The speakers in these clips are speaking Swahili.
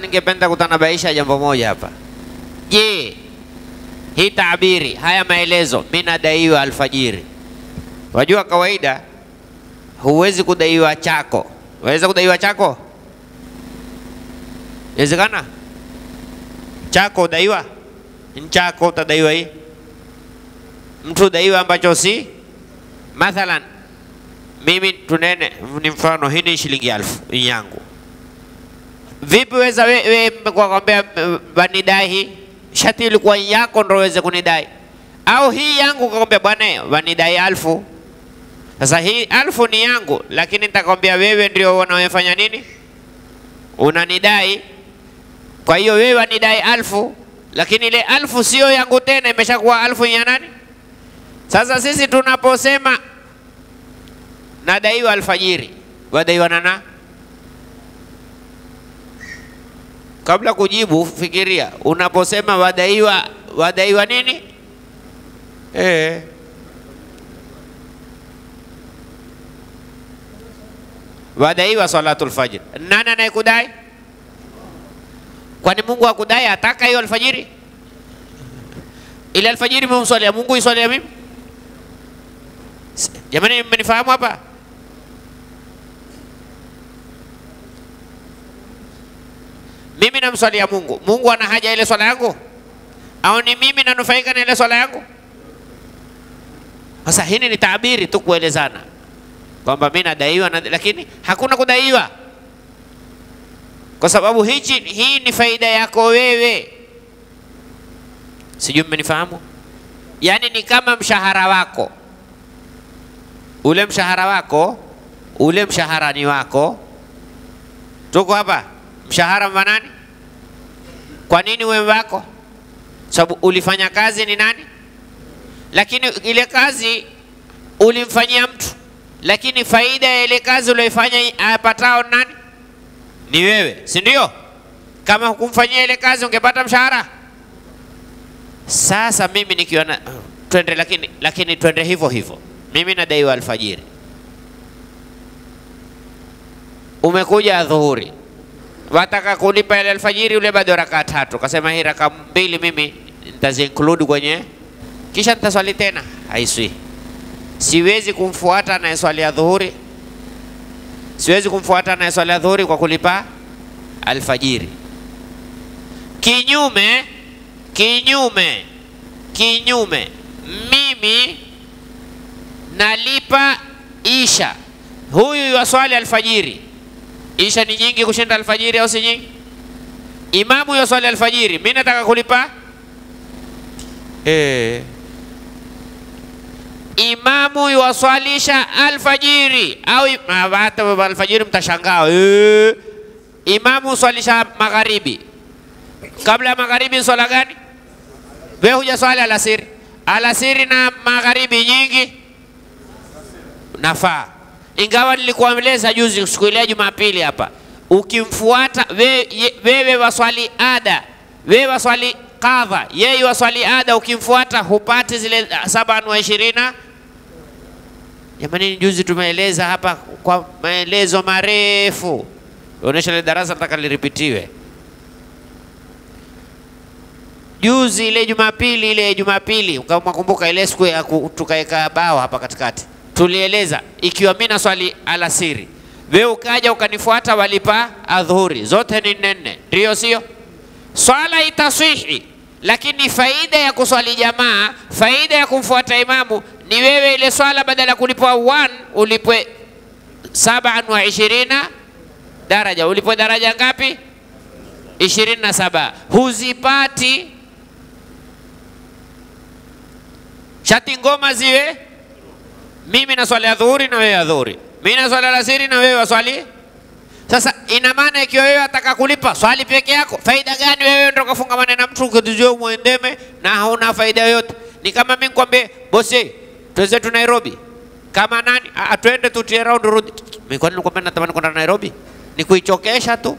Ningependa kutanabaisha jambo moja hapa. Je, hii tabiri haya maelezo, mimi nadaiwa alfajiri. Wajua kawaida huwezi kudaiwa chako. Waweza kudaiwa chako? Inawezekana chako udaiwa nchako, utadaiwa hii mtu udaiwa ambacho si mathalan, mimi tunene, ni mfano, hii ni shilingi elfu yangu vipi weza wewe kwakwambia wanidahi, shati ilikuwa yako ndo weze kunidai, au hii yangu kakwambia bwana wanidai alfu. Sasa hii alfu ni yangu, lakini nitakwambia wewe ndio unaofanya nini, unanidai. Kwa hiyo wewe wanidai alfu, lakini ile alfu sio yangu tena, imeshakuwa alfu ya nani? Sasa sisi tunaposema nadaiwa alfajiri, wadaiwa nana Kabla kujibu, fikiria unaposema wadaiwa, wadaiwa nini? E. Wadaiwa salatul fajr. Nani anayekudai? Kwani Mungu akudai ataka hiyo alfajiri? Ile alfajiri mumswalia Mungu iswalia mimi? Jamani, mmenifahamu hapa? mimi namswalia Mungu, Mungu ana haja ile swala yangu au ni mimi nanufaika na ile swala yangu? Sasa hili ni taabiri tu kuelezana kwamba mimi nadaiwa na, lakini hakuna kudaiwa, kwa sababu hichi hii ni faida yako wewe. Sijui mmenifahamu? Yaani ni kama mshahara wako, ule mshahara wako, ule mshahara ni wako. Tuko hapa mshahara wa nani? Kwa nini wewe wako? Sababu ulifanya kazi ni nani? Lakini ile kazi ulimfanyia mtu, lakini faida ya ile kazi uliyoifanya apatao nani? Ni wewe, si ndio? Kama hukumfanyia ile kazi ungepata mshahara? Sasa mimi nikiwa na twende, lakini lakini twende hivyo hivyo, mimi nadaiwa alfajiri, umekuja adhuhuri wataka kunipa ile alfajiri ule bado rakaa tatu, kasema hii rakaa mbili mimi include kwenye, kisha nitaswali tena. Haiswi, siwezi kumfuata anayeswali ya dhuhuri, siwezi kumfuata anayeswali ya dhuhuri kwa kulipa alfajiri. Kinyume kinyume kinyume, mimi nalipa isha, huyu yaswali alfajiri Isha ni nyingi kushinda alfajiri au si nyingi? Imamu yoswali alfajiri, mimi nataka kulipa e. Imamu yuwaswalisha alfajiri au ah, hata alfajiri, mtashangaa e. Imamu swalisha magharibi. Kabla ya magharibi swala gani? Wewe swali alasiri, alasiri na magharibi nyingi nafaa ingawa nilikueleza juzi siku ile Jumapili hapa, ukimfuata wewe, we, waswali ada, wewe waswali kadha, yeye waswali ada, ukimfuata hupati zile ah, saba na ishirini. Jamani, juzi tumeeleza hapa kwa maelezo marefu, onyesha ile darasa nataka liripitiwe. Juzi ile Jumapili, ile Jumapili ukakumbuka ile siku ya tukaeka bao hapa katikati tulieleza ikiwa mimi naswali alasiri, wewe ukaja ukanifuata walipa adhuhuri, zote ni nne nne, sio? Swala itaswihi, lakini faida ya kuswali jamaa, faida ya kumfuata imamu ni wewe ile swala badala ya kulipwa 1 ulipwe 27 wa daraja, ulipwe daraja ngapi? 27. Huzipati shati ngoma ziwe mimi na swali ya na wewe ya mimi na swali alasiri na wewe waswali. Sasa ina maana ikiwa wewe ataka kulipa swali peke yako, faida gani wewe ndio kafungamana na mtu ukitujua muendeme na hauna faida yoyote? Ni kama mimi nikwambie bosi, tuweze tu Nairobi kama nani, atuende tutie round rudi. Mimi kwani nikwambia natamani kwenda Nairobi ni kuichokesha tu,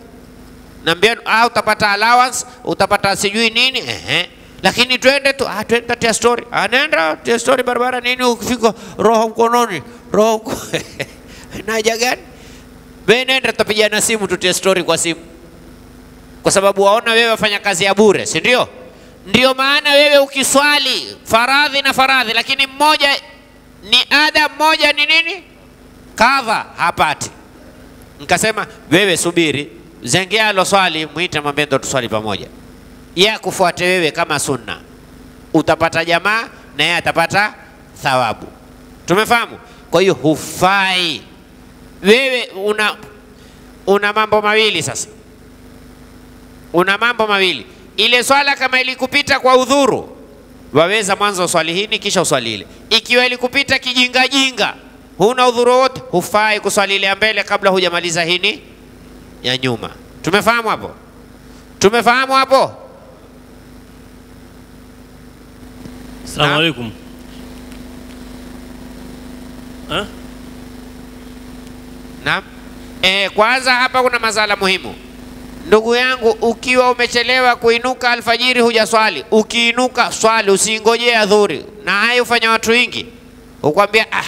naambia ah, utapata allowance utapata sijui nini ehe eh lakini twende tu, ah, twende katia story, ah, nenda tia story barabara nini, ukifika roho mkononi, roho na gani? Wewe nenda, tutapigana simu, tutie story kwa simu, kwa sababu waona wewe wafanya kazi ya bure, si ndio? Ndio maana wewe ukiswali faradhi na faradhi, lakini mmoja ni ada, mmoja ni nini, kava hapati. Nikasema wewe subiri, zengea aloswali, mwite, mwambie ndo tuswali pamoja ya kufuate wewe kama sunna, utapata jamaa na yeye atapata thawabu. Tumefahamu? Kwa hiyo hufai wewe, una una mambo mawili sasa, una mambo mawili. Ile swala kama ilikupita kwa udhuru, waweza mwanzo uswali hili kisha uswali ile. Ikiwa ilikupita kijingajinga, huna udhuru wote, hufai kuswali ile ya mbele kabla hujamaliza hini ya nyuma. Tumefahamu hapo? Tumefahamu hapo? Assalamu alaikum. Naam. Eh, kwanza hapa kuna masala muhimu ndugu yangu, ukiwa umechelewa kuinuka alfajiri hujaswali, ukiinuka swali, usingojee adhuri Na hayo ufanya watu wengi, ukwambia ah,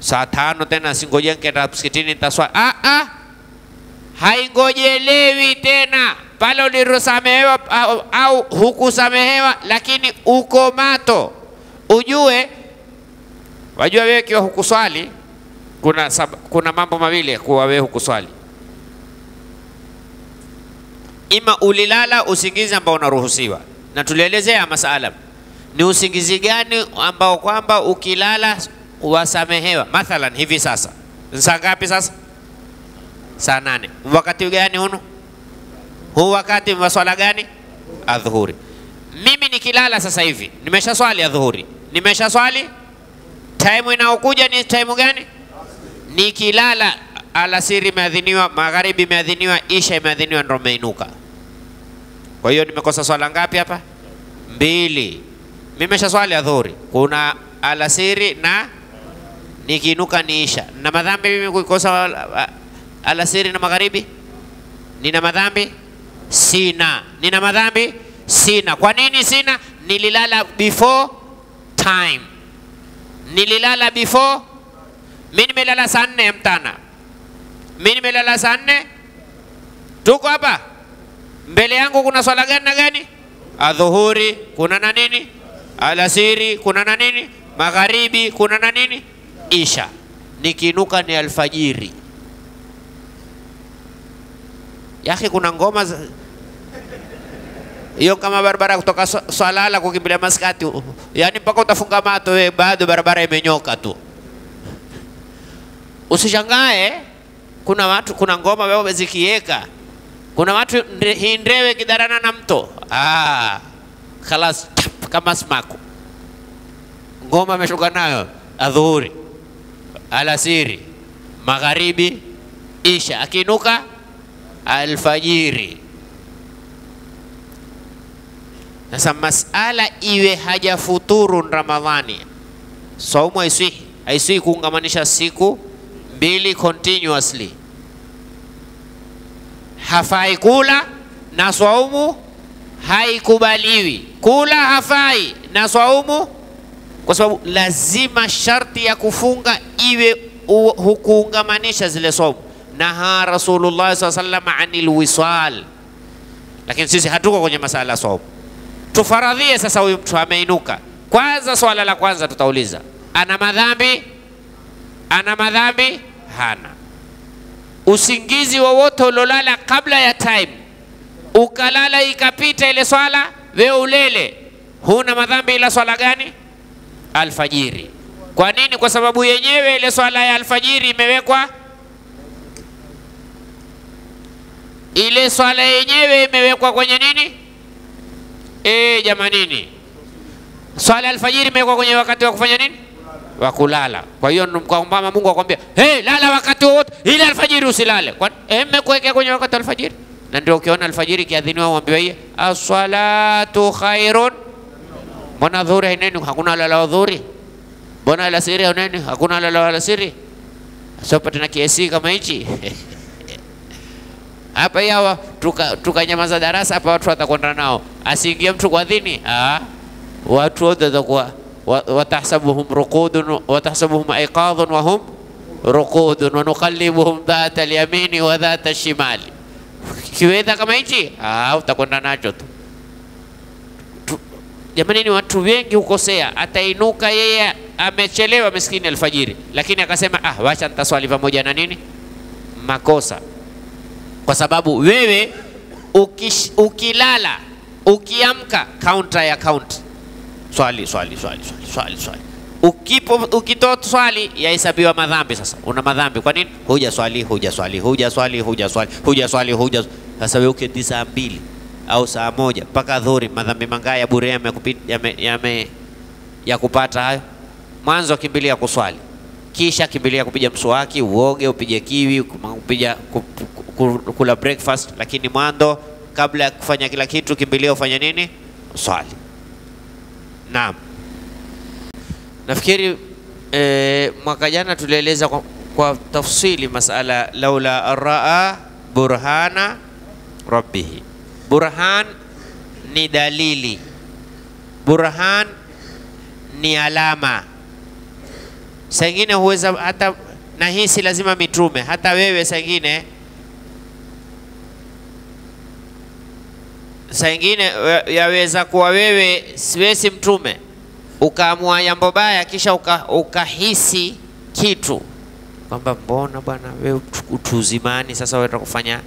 saa tano tena singojee nikaenda msikitini nitaswali. Ah, ah, haingojelewi tena pale ulirosamehewa au, au hukusamehewa, lakini uko mato ujue, wajua wewe kiwa hukuswali kuna, sab, kuna mambo mawili kuwa wewe hukuswali, ima ulilala usingizi ambao unaruhusiwa, na tulielezea masala ni usingizi gani ambao kwamba ukilala wasamehewa. Mathalan hivi sasa ni saa ngapi sasa? Saa nane. Wakati gani huno? Huu wakati wa swala gani? Adhuhuri. Mimi nikilala sasa hivi nimesha swali adhuhuri nimesha swali. time inaokuja ni time gani? Nikilala alasiri imeadhiniwa, magharibi imeadhiniwa, isha imeadhiniwa, ndo nimeinuka. Kwa hiyo nimekosa swala ngapi hapa? Mbili. Nimesha swali adhuhuri, kuna alasiri na nikiinuka ni isha. Na madhambi mimi kuikosa alasiri na magharibi, nina madhambi sina, nina madhambi sina. Kwa nini sina? Nililala before time. Nililala before, mi nimelala saa nne mtana, mi nimelala saa nne. Tuko hapa mbele yangu kuna swala gani na gani? Adhuhuri kuna na nini? Alasiri kuna na nini? Magharibi kuna na nini? Isha. nikinuka ni alfajiri. Yake kuna ngoma hiyo kama barabara kutoka Swalala kukimbilia Maskati, oh. yani mpaka utafunga mato wewe, eh. bado barabara imenyoka tu. Usishangae, eh. kuna watu, kuna ngoma wewe umezikieka, kuna watu hii ndewe kidarana na mto ah, khalas kama smaku ngoma ameshuka nayo adhuhuri, alasiri, magharibi, isha, akiinuka alfajiri sasa masala iwe hajafuturu Ramadhani, saumu haiswihi, haiswihi kuungamanisha siku mbili continuously, hafai kula na swaumu haikubaliwi, kula hafai na swaumu, kwa sababu lazima sharti ya kufunga iwe hukuungamanisha zile swaumu. Naha Rasulullah sallallahu alaihi wasallam anil wisal, lakini sisi hatuko kwenye masala ya swaumu Tufaradhie sasa huyu mtu ameinuka. Kwanza, swala la kwanza tutauliza, ana madhambi? Ana madhambi? Hana. Usingizi wowote ulolala kabla ya time ukalala ikapita ile swala, wewe ulele, huna madhambi, ila swala gani? Alfajiri. Kwa nini? Kwa sababu yenyewe ile swala ya alfajiri imewekwa ile swala yenyewe imewekwa kwenye nini? E, jamanini, swala alfajiri imekuwa kwenye wakati wa kufanya nini? Wa kulala. Kwa hiyo kwamba Mungu akwambia hey, lala wakati wote ili alfajiri usilale. Kwa eh, mmekuwekea kwenye wakati wa alfajiri, na ndio ukiona alfajiri kiadhiniwa hiyo, "As-salatu khairun. Mbona dhuhuri haineni? Hakuna lala wa dhuhuri. Mbona alasiri haineni? Hakuna lala wa alasiri. patana kiesi kama hichi hapa hii tukanyamaza tuka darasa hapa, watu watakwenda nao, asiingie mtu kwa dini. Ah, watu wote watakuwa watahsabuhum ruqudun watahsabuhum aiqadun wa hum ruqudun wa dhata alyamini wa dhata shimali. Kiweza kama hichi, ah, utakwenda nacho tu. Jamani, ni watu wengi hukosea. Atainuka yeye amechelewa miskini alfajiri, lakini akasema ah, wacha nitaswali pamoja na nini makosa kwa sababu wewe ukish, ukilala ukiamka kaunta ya kaunti swali swali swali swali swali swali Ukipo, ukitoa swali yahesabiwa madhambi. Sasa una madhambi, kwa nini huja swali huja swali huja swali huja swali huja swali huja sasa wewe uketi saa mbili au saa moja mpaka dhuri madhambi mangaa ya bure yamekupita yame, yame, ya kupata hayo? Mwanzo kimbilia kuswali, kisha kimbilia kupiga mswaki, uoge, upige kiwi, kupiga kula breakfast, lakini mwanzo, kabla ya kufanya kila kitu, kimbilia ufanya nini? Swali. Naam, nafikiri e, mwaka jana tulieleza kwa, kwa tafsili masala laula raa burhana rabbihi. Burhan ni dalili, burhan ni alama. Saa ingine huweza hata, na hii si lazima mitume, hata wewe saa ingine saa ingine yaweza kuwa wewe wewe si mtume ukaamua jambo baya kisha uka, ukahisi kitu kwamba mbona bwana wewe utuzimani sasa wenda kufanya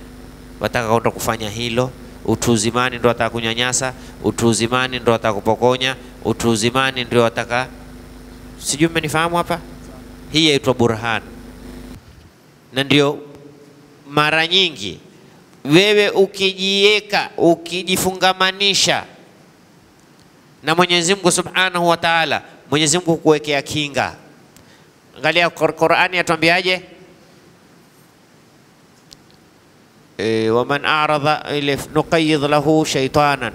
wataka kwenda kufanya hilo utuzimani ndio wataka kunyanyasa utuzimani ndio wataka kupokonya utuzimani ndio wataka sijui mmenifahamu hapa hii yaitwa burhan na ndio mara nyingi wewe ukijiweka ukijifungamanisha na Mwenyezi Mungu Subhanahu wa Ta'ala, Mwenyezi Mungu kuwekea kinga. Angalia Qur'ani yatuambiaje? E, waman arada ile nuqayyid lahu shaytanan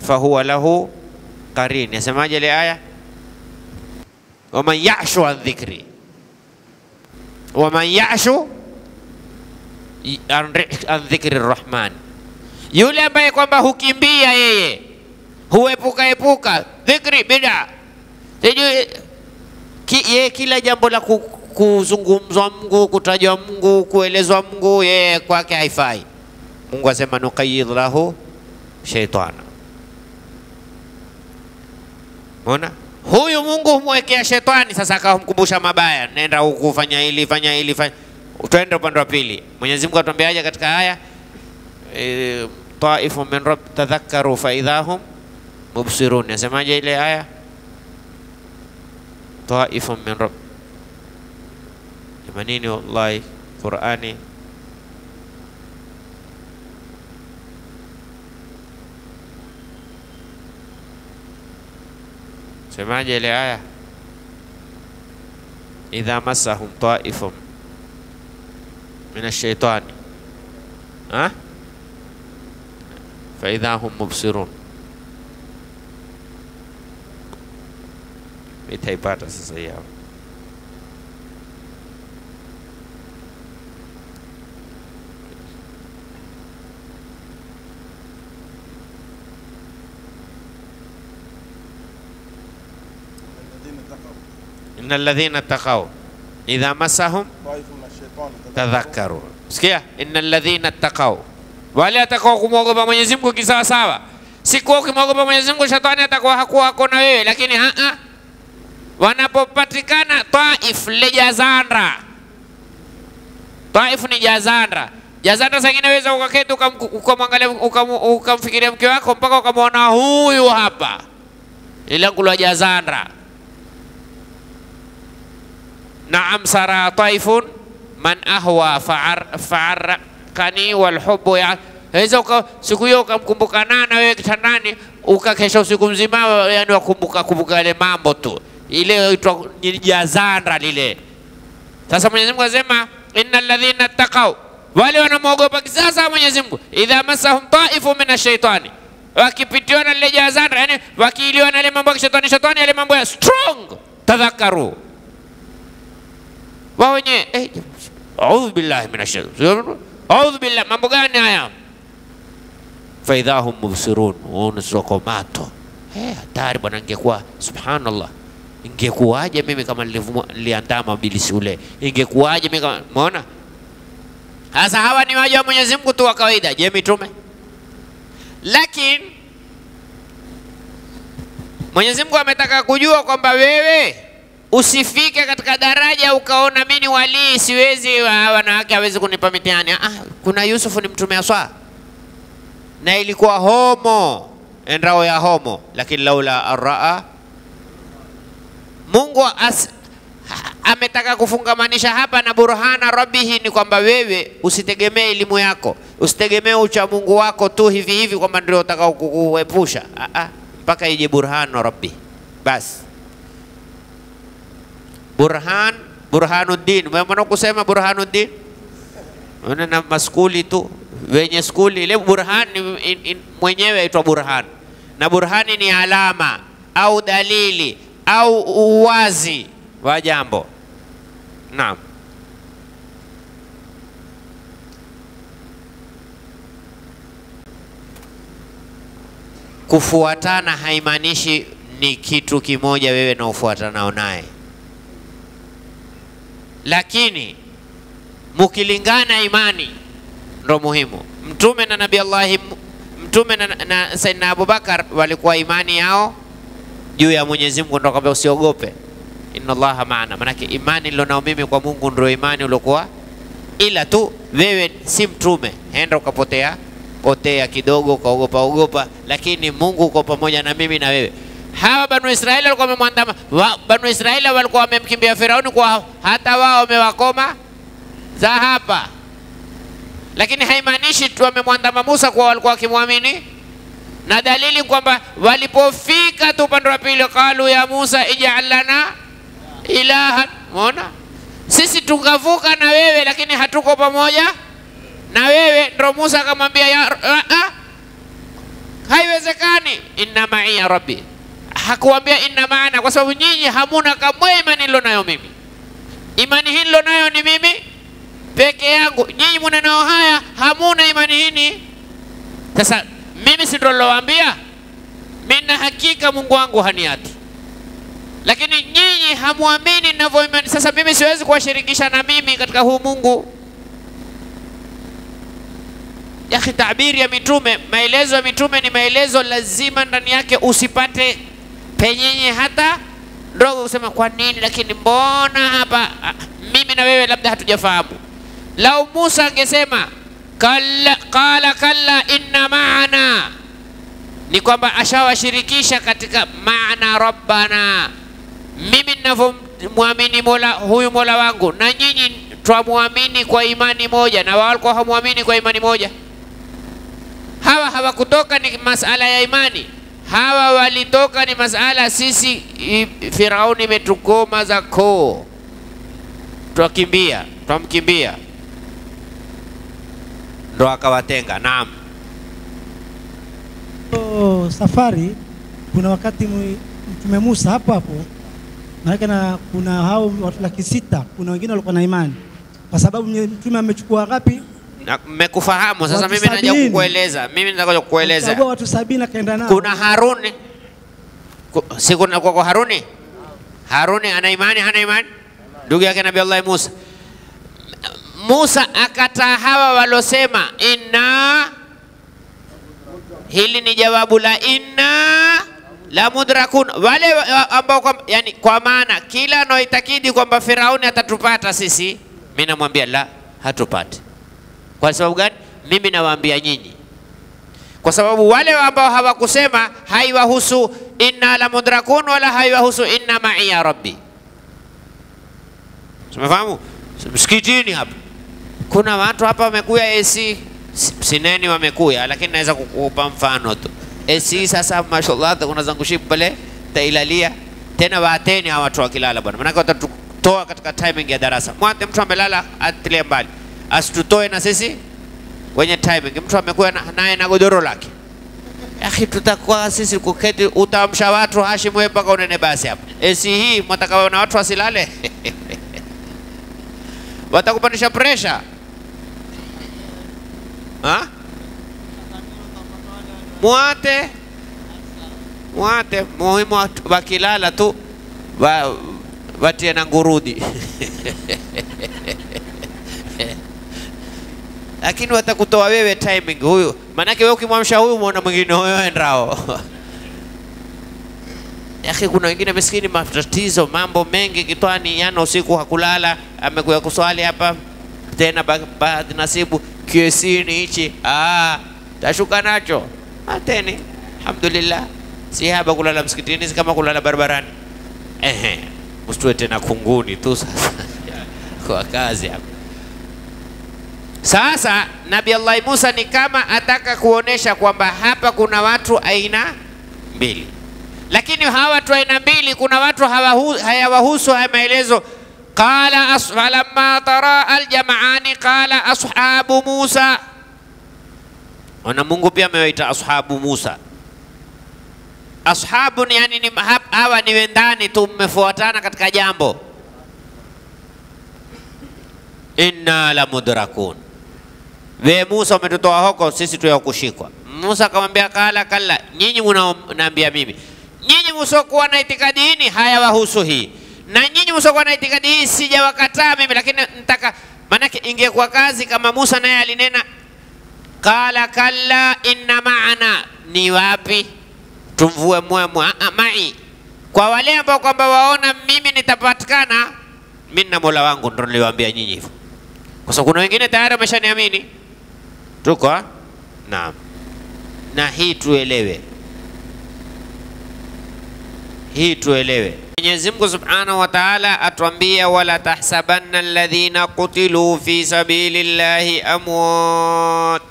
fahuwa lahu qarin. Yasemaje ile aya? Waman ya'shu an dhikri, waman ya'shu an dhikri rahman, yule ambaye kwamba hukimbia yeye huepuka epuka dhikri bida sijui ki, kila jambo la kuzungumzwa Mungu, kutajwa Mungu, kuelezwa Mungu, yeye kwake haifai. Mungu asema nuqayyid lahu shaitana. Umeona? Huyu Mungu humwekea shetani sasa, akamkumbusha mabaya, nenda huku, fanya hili, fanya hili, fanya Twende upande wa pili. Mwenyezi Mungu atuambiaje katika aya e, taifu min rabb tadhakkaru fa hum mubsirun. Nasemaje ile aya? Taifu min rabb. Jamanini, wallahi Qur'ani Semaje ile aya? Idha masahum taifum من الشيطان ها فإذا هم مبصرون متى يبات أساس أيام إن الذين اتقوا idha masahum tadhakaru. Sikia, innal ladhina taqau, wale atakao kumwogopa Mwenyezi Mungu kisawasawa. Sikuwa ukimwogopa Mwenyezi Mungu, shetani atakuwa hakuwa ako na wewe, lakini a ah, a ah. wanapopatikana Taif lejazandra, Taif ni jazandra Jazanda sangine weza ukaketi ukamwangalia ukamfikiria mke wako mpaka ukamwona huyu hapa, ile ngulu jazandra نعم سرى طيف من ahwa fa'ar fa'ar kani wal hubbu ya hizo siku hiyo ukamkumbuka nana wewe kitandani uka kesho siku mzima yani wakumbuka kumbuka yale mambo tu ile itwa jazandra lile sasa Mwenyezi Mungu anasema innal ladhina taqaw wale wanamuogopa kisasa Mwenyezi Mungu idha masahum taifu min shaitani wakipitiwa na lile jazandra yani wakiiliwa na ile mambo ya kishetani shetani yale mambo ya strong tadhakaru wao wenyewe eh, audhu billahi minashaitani audhu billahi, mambo gani haya? hum mubsirun, unasoko mato. Eh, bwana, ingekuwa subhanallah, ingekuwaje mimi kama niliandaa mabilisi ule, ingekuwaje mimi kama umeona sasa hawa ni waja wa Mwenyezi Mungu tu wa kawaida, je, mitume? Lakini Mwenyezi Mungu ametaka kujua kwamba wewe Usifike katika daraja ukaona mimi ni walii, siwezi, ah, wanawake hawezi kunipa mitihani. Ah, ah kuna yusuf ni mtume aswa na ilikuwa homo, endao ya homo, lakini laula araa Mungu as, ametaka kufungamanisha hapa na burhana rabbihi ni kwamba wewe usitegemee elimu yako, usitegemee ucha Mungu wako tu hivi hivi kwamba ndio utakao kukuepusha ah, mpaka ije burhana rabbi basi Burhan, Burhanuddin. Umeona kusema Burhanuddin? Unaona na maskuli tu wenye skuli ile Burhan mwenyewe aitwa Burhan, na burhani ni alama au dalili au uwazi wa jambo. Naam. Kufuatana haimaanishi ni kitu kimoja wewe na ufuatanao naye lakini mukilingana imani ndo muhimu. Mtume na Nabii Allahi, Mtume na, na Saidina Abubakar walikuwa imani yao juu ya Mwenyezi Mungu, ndo kwambia usiogope, inna Allaha maana. Maanake imani nilionao mimi kwa Mungu ndio imani uliokuwa, ila tu wewe si mtume, enda ukapotea potea kidogo, ukaogopa ogopa, lakini Mungu uko pamoja na mimi na wewe hawa Banu Israeli walikuwa wamemwandama wa, Banu Israeli walikuwa wamemkimbia Firauni kwa hata wao wamewakoma za hapa, lakini haimaanishi tu wamemwandama Musa kwa walikuwa wakimwamini, na dalili kwamba walipofika tu upande wa pili, qalu ya Musa ij'al lana ilahan, sisi tungavuka na wewe, lakini hatuko pamoja na wewe. Ndo Musa akamwambia ya, haiwezekani, inna maiya rabbi hakuwambia inna maana, kwa sababu nyinyi hamuna kamwe imani nilo nayo mimi. Imani hii nilo nayo ni mimi peke yangu, nyinyi muna nao haya, hamuna imani hini. Sasa mimi si ndo nilowaambia mina hakika Mungu wangu haniati, lakini nyinyi hamwamini ninavyoimani. Sasa mimi siwezi kuwashirikisha na mimi katika huu Mungu. Yahi, tabiri ya mitume, maelezo ya mitume ni maelezo lazima ndani yake usipate penyenye hata ndogo kusema kwa nini, lakini mbona hapa ah, mimi na wewe labda hatujafahamu. Lau Musa angesema kala, qala kala inna maana, ni kwamba ashawashirikisha katika maana rabbana, mimi ninavyomwamini mola huyu mola wangu, na nyinyi twamwamini kwa imani moja, na wao walikuwa hawamwamini kwa imani moja. Hawa hawakutoka ni masala ya imani hawa walitoka ni masala sisi, Firauni imetukoma za koo, twakimbia, twamkimbia, ndo akawatenga. Naam. safari kuna wakati Mtume Musa hapo hapo maanake na kuna hao watu laki sita, kuna wengine walikuwa na imani kwa sababu mtume amechukua ngapi? mmekufahamu sasa. Mimi naja kukueleza, mimi nataka kukueleza watu sabini akaenda nao. Kuna Haruni, si kuna kwa Haruni? Haruni ana imani, hana imani? Ndugu yake Nabii Allah Musa. Musa akataa hawa walosema inna, hili ni jawabu la inna la mudrakun, wale ambao kwa, yani, kwa maana kila anaoitakidi kwamba Firauni atatupata sisi, mimi namwambia la, hatupati. Kwa sababu gani? Mimi nawaambia nyinyi, kwa sababu wale ambao hawakusema haiwahusu inna la mudrakun wala haiwahusu inna maiya rabbi. Tumefahamu? Msikitini hapa kuna watu hapa wamekuya AC sineni wamekuya, lakini naweza kukupa mfano tu. AC sasa, mashallah, unazangushia pale tailalia tena. Waateni hawa watu wakilala bwana, maanake watatutoa katika timing ya darasa. Mwate mtu amelala atilie mbali asitutoe na sisi wenye timing. Mtu amekuwa naye na godoro lake, akhi, tutakuwa sisi kuketi, utaamsha watu Hashim, wewe mpaka unene basi hapa esi eh, hii mwataka na watu wasilale watakupandisha presha ha? Mwate mwate, muhimu wakilala tu watie na ngurudi lakini watakutoa wewe timing huyu, maanake wewe ukimwamsha huyu muona mwingine huyo endao yake yaani kuna wengine maskini, matatizo, mambo mengi kitwani, yana usiku hakulala, amekuya kuswali hapa tena bahati nasibu ni hichi, ah, tashuka nacho ateni. Alhamdulillah, si haba kulala msikitini, si kama kulala barabarani. Ehe, msitue tena kunguni tu sasa kwa kazi hapa. Sasa Nabii Allah Musa ni kama ataka kuonesha kwamba hapa kuna watu aina mbili, lakini hawa watu aina mbili, kuna watu hayawahusu haya maelezo. Qala falamma tara aljamaani qala ashabu Musa, ona Mungu pia amewaita ashabu Musa. Ashabu ni yani ni hawa ni wendani tu, mmefuatana katika jambo. Inna la mudrakun Ve Musa umetutoa huko, sisi tuya kushikwa. Musa akamwambia kala kala, nyinyi mnaambia mimi, nyinyi msokuwa na itikadi hii hayawahusu hii, na nyinyi msokuwa na itikadi hii sijawakataa mimi, lakini nitaka manake ingekuwa kazi kama Musa naye alinena kala kala inna maana, ni wapi tumvue mwemwa amai kwa wale ambao kwamba waona mimi nitapatikana, mimi na Mola wangu ndio niliwaambia nyinyi hivyo, kwa sababu kuna wengine tayari wameshaniamini Tuko ah? na na hii tuelewe, hii tuelewe. Mwenyezi Mungu Subhanahu wa Ta'ala atuambia, wala tahsabanna alladhina qutilu fi sabilillahi amwat,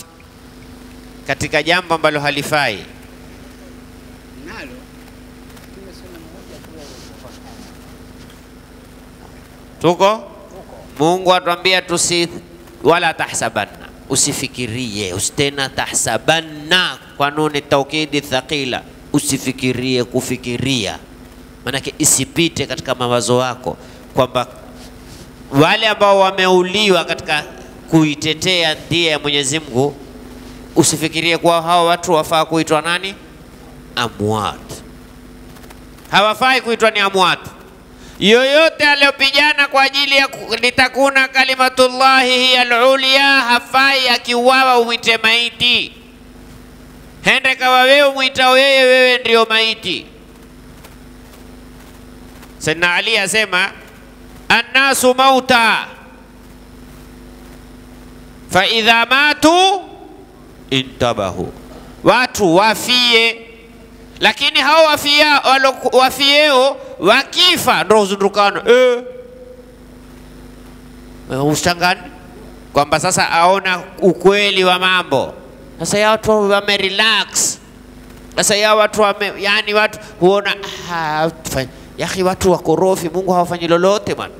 katika jambo ambalo halifai tuko Mungu atuambia tusi, wala tahsabanna usifikirie, usitena tahsabanna kwa nuni taukidi thaqila, usifikirie kufikiria, maanake isipite katika mawazo wako kwamba wale ambao wameuliwa katika kuitetea ndia ya Mwenyezi Mungu, usifikirie kuwa hawa watu wafaa kuitwa nani? Amwat. Hawafai kuitwa ni amwat yoyote aliyopigana kwa ajili ya litakuna kalimatullahi hiya lulya hafai akiuawa umwite maiti. Hende kawa wewe umwitao yeye, wewe ndio maiti. Saidna Ali asema annasu mauta fa idha matu intabahu, watu wafie lakini hao wafia, wafieo wakifa ndo huzundukana e. Eh. Eh, ushangani kwamba sasa aona ukweli wa mambo. Sasa ya watu wame relax, sasa ya watu wame, yani watu huona ah, yaki watu wakorofi, Mungu hawafanyi lolote bwana.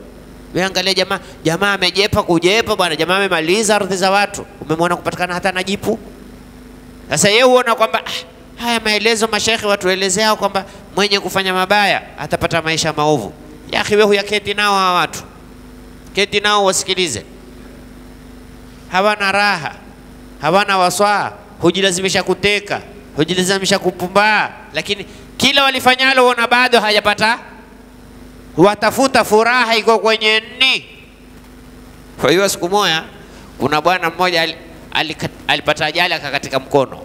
angalia jamaa, jamaa amejepa kujepa bwana, jamaa amemaliza ardhi za watu, umemwona kupatikana hata na jipu. Sasa yeye huona kwamba ah, Haya maelezo mashekhe watuelezea kwamba mwenye kufanya mabaya atapata maisha maovu. Yakhi wewe huyaketi nao hawa watu, keti nao wasikilize. Hawana raha, hawana waswaa, hujilazimisha kuteka, hujilazimisha kupumbaa, lakini kila walifanyalo wana bado hajapata, watafuta furaha iko kwenye nini? Kwa hiyo siku moja kuna bwana mmoja alipata ajali akakatika mkono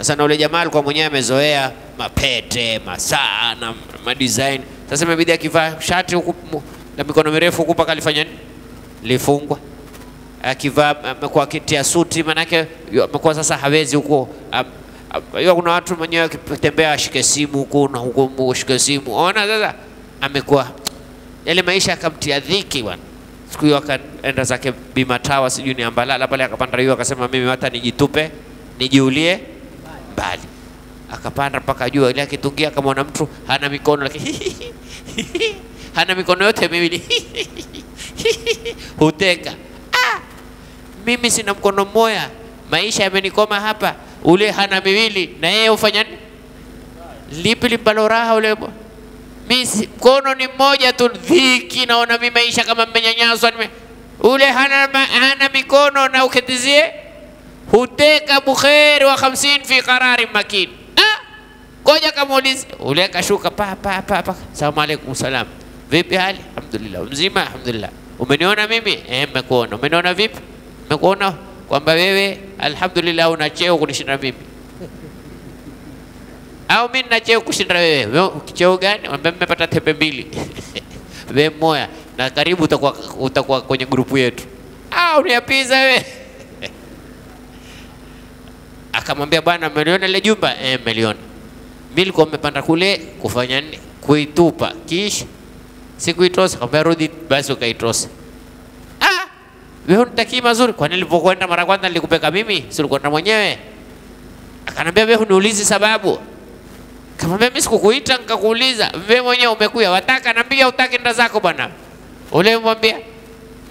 sasa na ule jamaa alikuwa mwenyewe amezoea mapete, masaa na madesign. Sasa imebidi akivaa shati huku na mikono mirefu huku paka alifanya nini? Lifungwa. Akivaa amekuwa akitia suti, manake amekuwa sasa hawezi huko hiyo. Kuna watu mwenyewe akitembea ashike simu huko na huko ashike simu, ona sasa amekuwa yale maisha akamtia dhiki bwana. Siku hiyo akaenda zake Bima Tawa, sijui ni Ambalala pale, akapanda hiyo akasema, mimi hata nijitupe nijiulie mbali, akapanda mpaka juu, ile akitungia akamwona mtu hana mikono lakini hana mikono yote miwili huteka. Ah, mimi sina mkono mmoja, maisha yamenikoma hapa. Ule hana miwili na yeye ufanya nini? Lipi limpalo raha ule mimi mkono ni mmoja tu, dhiki naona mimi maisha kama mmenyanyaswa, ule hana, hana mikono na uketizie huteka bukheri wa hamsini fi qarari makini. Ngoja kamuulize ule, kashuka pa pa pa pa, salamu alaikum, salam, vipi hali? Alhamdulillah, mzima, alhamdulillah. Umeniona mimi? Eh, mmekuona. Umeniona vipi? Mmekuona kwamba wewe alhamdulillah una cheo kunishinda mimi au mimi nina cheo kushinda wewe. Cheo gani? Mwambie mmepata tepe mbili wewe moya, na karibu utakuwa utakuwa kwenye grupu yetu. Ah, uniapiza wewe. Akamwambia, bwana, mmeliona ile jumba? Eh, mmeliona. Mimi nilikuwa nimepanda kule kufanya nini? Kuitupa. Kisha sikuitosa. Akamwambia, rudi basi ukaitosa. Ah, wewe unitakii mazuri, kwani nilipokwenda mara kwanza nilikupeka mimi? Si ulikwenda mwenyewe? Akanambia, wewe uniulize sababu. Kamwambia, mimi sikukuita nikakuuliza, wewe mwenyewe umekuja, wataka nambia, utaki nda zako bwana. Ule mwambia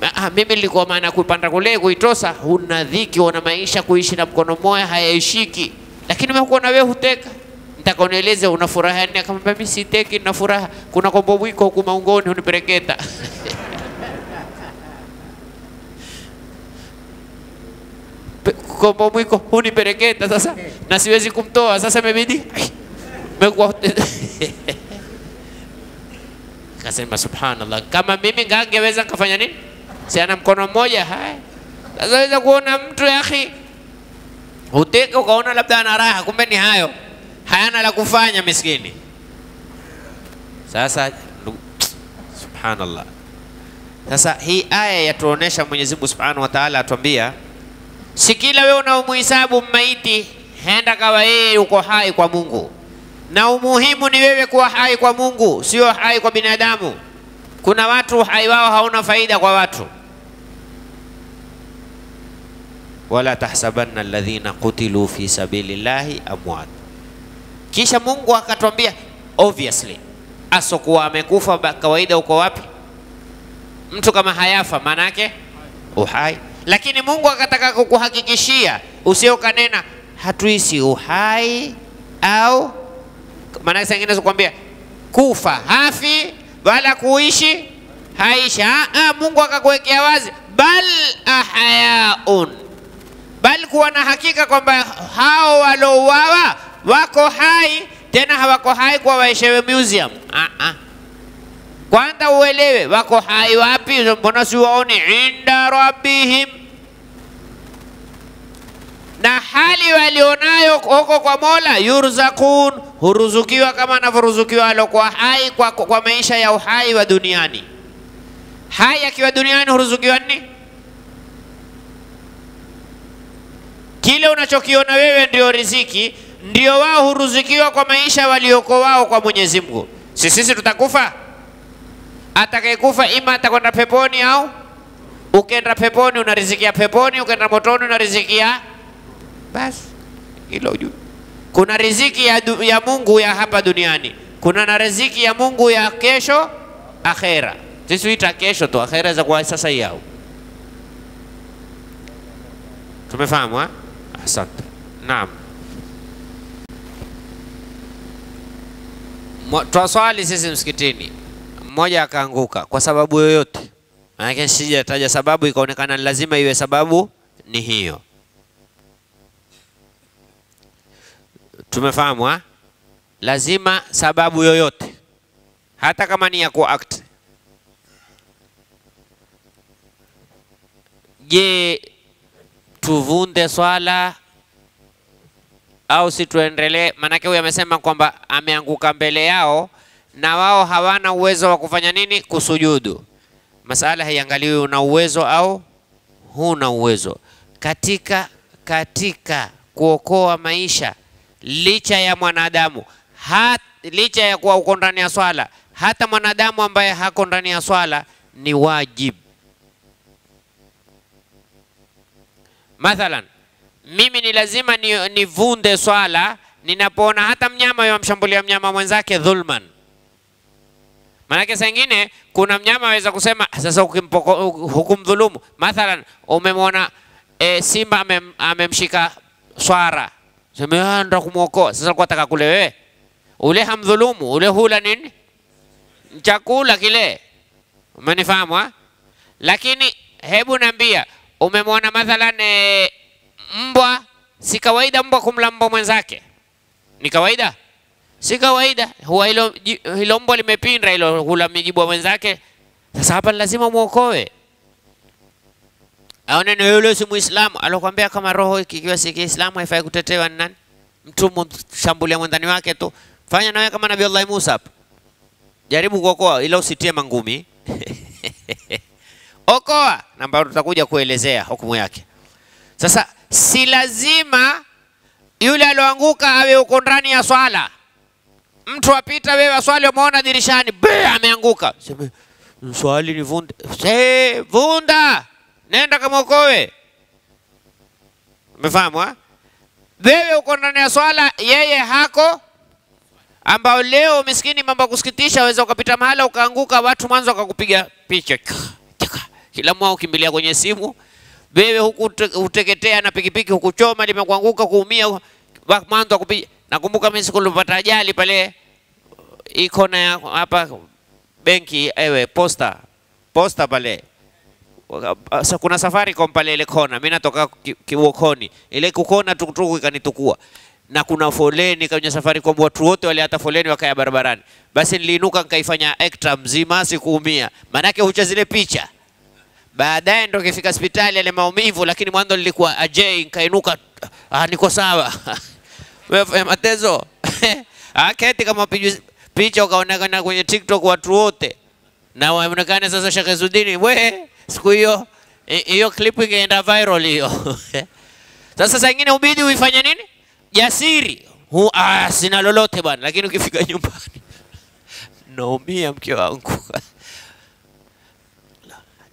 Ah, ah, mimi nilikuwa maana kuipanda kule kuitosa, huna dhiki, una maisha kuishi na mkono mmoja hayaishiki, lakini umekuwa na wewe huteka nataka unieleze una furaha nini? Akamwambia mimi siteki, na furaha kuna kombo wiko huko maungoni unipereketa kombo wiko hunipereketa sasa, na siwezi kumtoa sasa, imebidi mekuwa kasema subhanallah, kama mimi ngangeweza nikafanya nini? siana mkono mmoja haya. Sasa kuona mtu yahi, uteke ukaona labda ana raha, kumbe ni hayo hayana la kufanya miskini. Sasa subhanallah. Sasa hii aya yatuonesha Mwenyezi Mungu Subhanahu wa Ta'ala atuambia, si kila wewe unaomhesabu maiti henda kawa yeye uko hai kwa Mungu, na umuhimu ni wewe kuwa hai kwa Mungu, sio hai kwa binadamu. Kuna watu uhai wao hauna faida kwa watu wala tahsabanna alladhina qutilu fi sabilillahi amwat. Kisha Mungu akatwambia obviously, asokuwa amekufa kawaida uko wapi? Mtu kama hayafa maana yake uhai, lakini Mungu akataka kukuhakikishia usio kanena hatuisi uhai au maana yake nyingine kukwambia kufa hafi wala kuishi haishi. Aa, ah, ah, Mungu akakuwekea wazi bal ahayaun bali kuwa na hakika kwamba hao walouawa wako hai, tena hawako hai kwa waeshewe museum. Ah, ah. Kwanza uelewe wako hai wapi, mbona siwaone? Inda rabbihim, na hali walionayo huko kwa Mola, yurzakun, huruzukiwa kama anavyoruzukiwa alokuwa hai kwa, kwa maisha ya uhai wa duniani. Hai akiwa duniani huruzukiwa nini? Kile unachokiona wewe ndio riziki, ndio wao huruzikiwa kwa maisha walioko wao kwa Mwenyezi Mungu. Si sisi tutakufa? Atakayekufa ima atakwenda peponi au ukienda peponi unarizikia peponi, ukienda motoni unarizikia. Basi hilo ujue, kuna riziki ya, du, ya Mungu ya hapa duniani, kuna na riziki ya Mungu ya kesho akhera. Sisi huita kesho tu, akhera za kwa sasa hii au tumefahamu ha? Asante. Naam. Twaswali sisi msikitini, mmoja akaanguka kwa sababu yoyote, maanake sijataja sababu ikaonekana lazima iwe sababu ni hiyo. Tumefahamu ha? Lazima sababu yoyote, hata kama ni ya kuact. Je, tuvunde swala au si tuendelee? Maanake huyu amesema kwamba ameanguka mbele yao na wao hawana uwezo wa kufanya nini? Kusujudu. Masala haiangaliwi una uwezo au huna uwezo. Katika katika kuokoa maisha, licha ya mwanadamu hat, licha ya kuwa uko ndani ya swala, hata mwanadamu ambaye hako ndani ya swala ni wajibu Mathalan, mimi ni lazima ni, nivunde swala ninapoona hata mnyama yamshambulia mnyama mwenzake dhulman. Maanake saa ingine kuna mnyama aweza kusema sasa, hukumdhulumu. Mathalan, umemwona e, simba amemshika ame swara, sema ah, ndo kumwokoa. Sasa kwa taka kule wewe, ule hamdhulumu, ule hula nini chakula kile, umenifahamu? Lakini hebu nambia Umemwona mathalan mbwa, si kawaida mbwa kumlamba mwenzake, ni kawaida? Si kawaida. Huwa hilo, hilo mbwa limepinda hilo, hula mijibwa mwenzake. Sasa hapa lazima muokoe aone ni yule si Muislamu alokuambia kama roho ikiwa si Kiislamu haifai kutetewa ni nani? Mtu mshambulia mwandani wake tu. Fanya nawe kama Nabii Allah Musa hapa. Jaribu kuokoa ila usitie mangumi. okoa, na ambayo tutakuja kuelezea hukumu yake. Sasa si lazima yule alioanguka awe uko ndani ya swala. Mtu apita wewe aswali, umeona dirishani be ameanguka, swali ni vunda. Se, vunda, nenda kamwokoe. Umefahamu? Wewe uko ndani ya swala, yeye hako ambao leo miskini, mambo ya kusikitisha, waweza ukapita mahala ukaanguka, watu mwanzo wakakupiga picha kila mwao kimbilia kwenye simu, wewe huku uteketea na pikipiki hukuchoma limekuanguka kuumia mwanzo kupiga. Nakumbuka mimi siku nilipata ajali pale uh, ikona ya hapa benki ewe posta posta pale sasa uh, kuna kwa pale ile kona, mimi natoka Kiwokoni, ile kukona tukutuku ikanitukua na kuna foleni kwenye kwa watu wote wale hata foleni wakaya barabarani. Basi niliinuka nikaifanya ekta mzima, sikuumia, maanake hucha zile picha Baadaye ndo kifika hospitali ile maumivu, lakini mwanzo nilikuwa AJ ah, nikainuka ah, niko sawa Wewe matezo aketi ah, kama picha ukaonekana kwenye TikTok watu wote na waonekane sasa Sheikh Zudini we siku hiyo hiyo clip ingeenda viral hiyo. Sasa saa nyingine ubidi uifanye nini? Jasiri. Hu, ah, sina lolote bwana, lakini ukifika nyumbani naumia mke wangu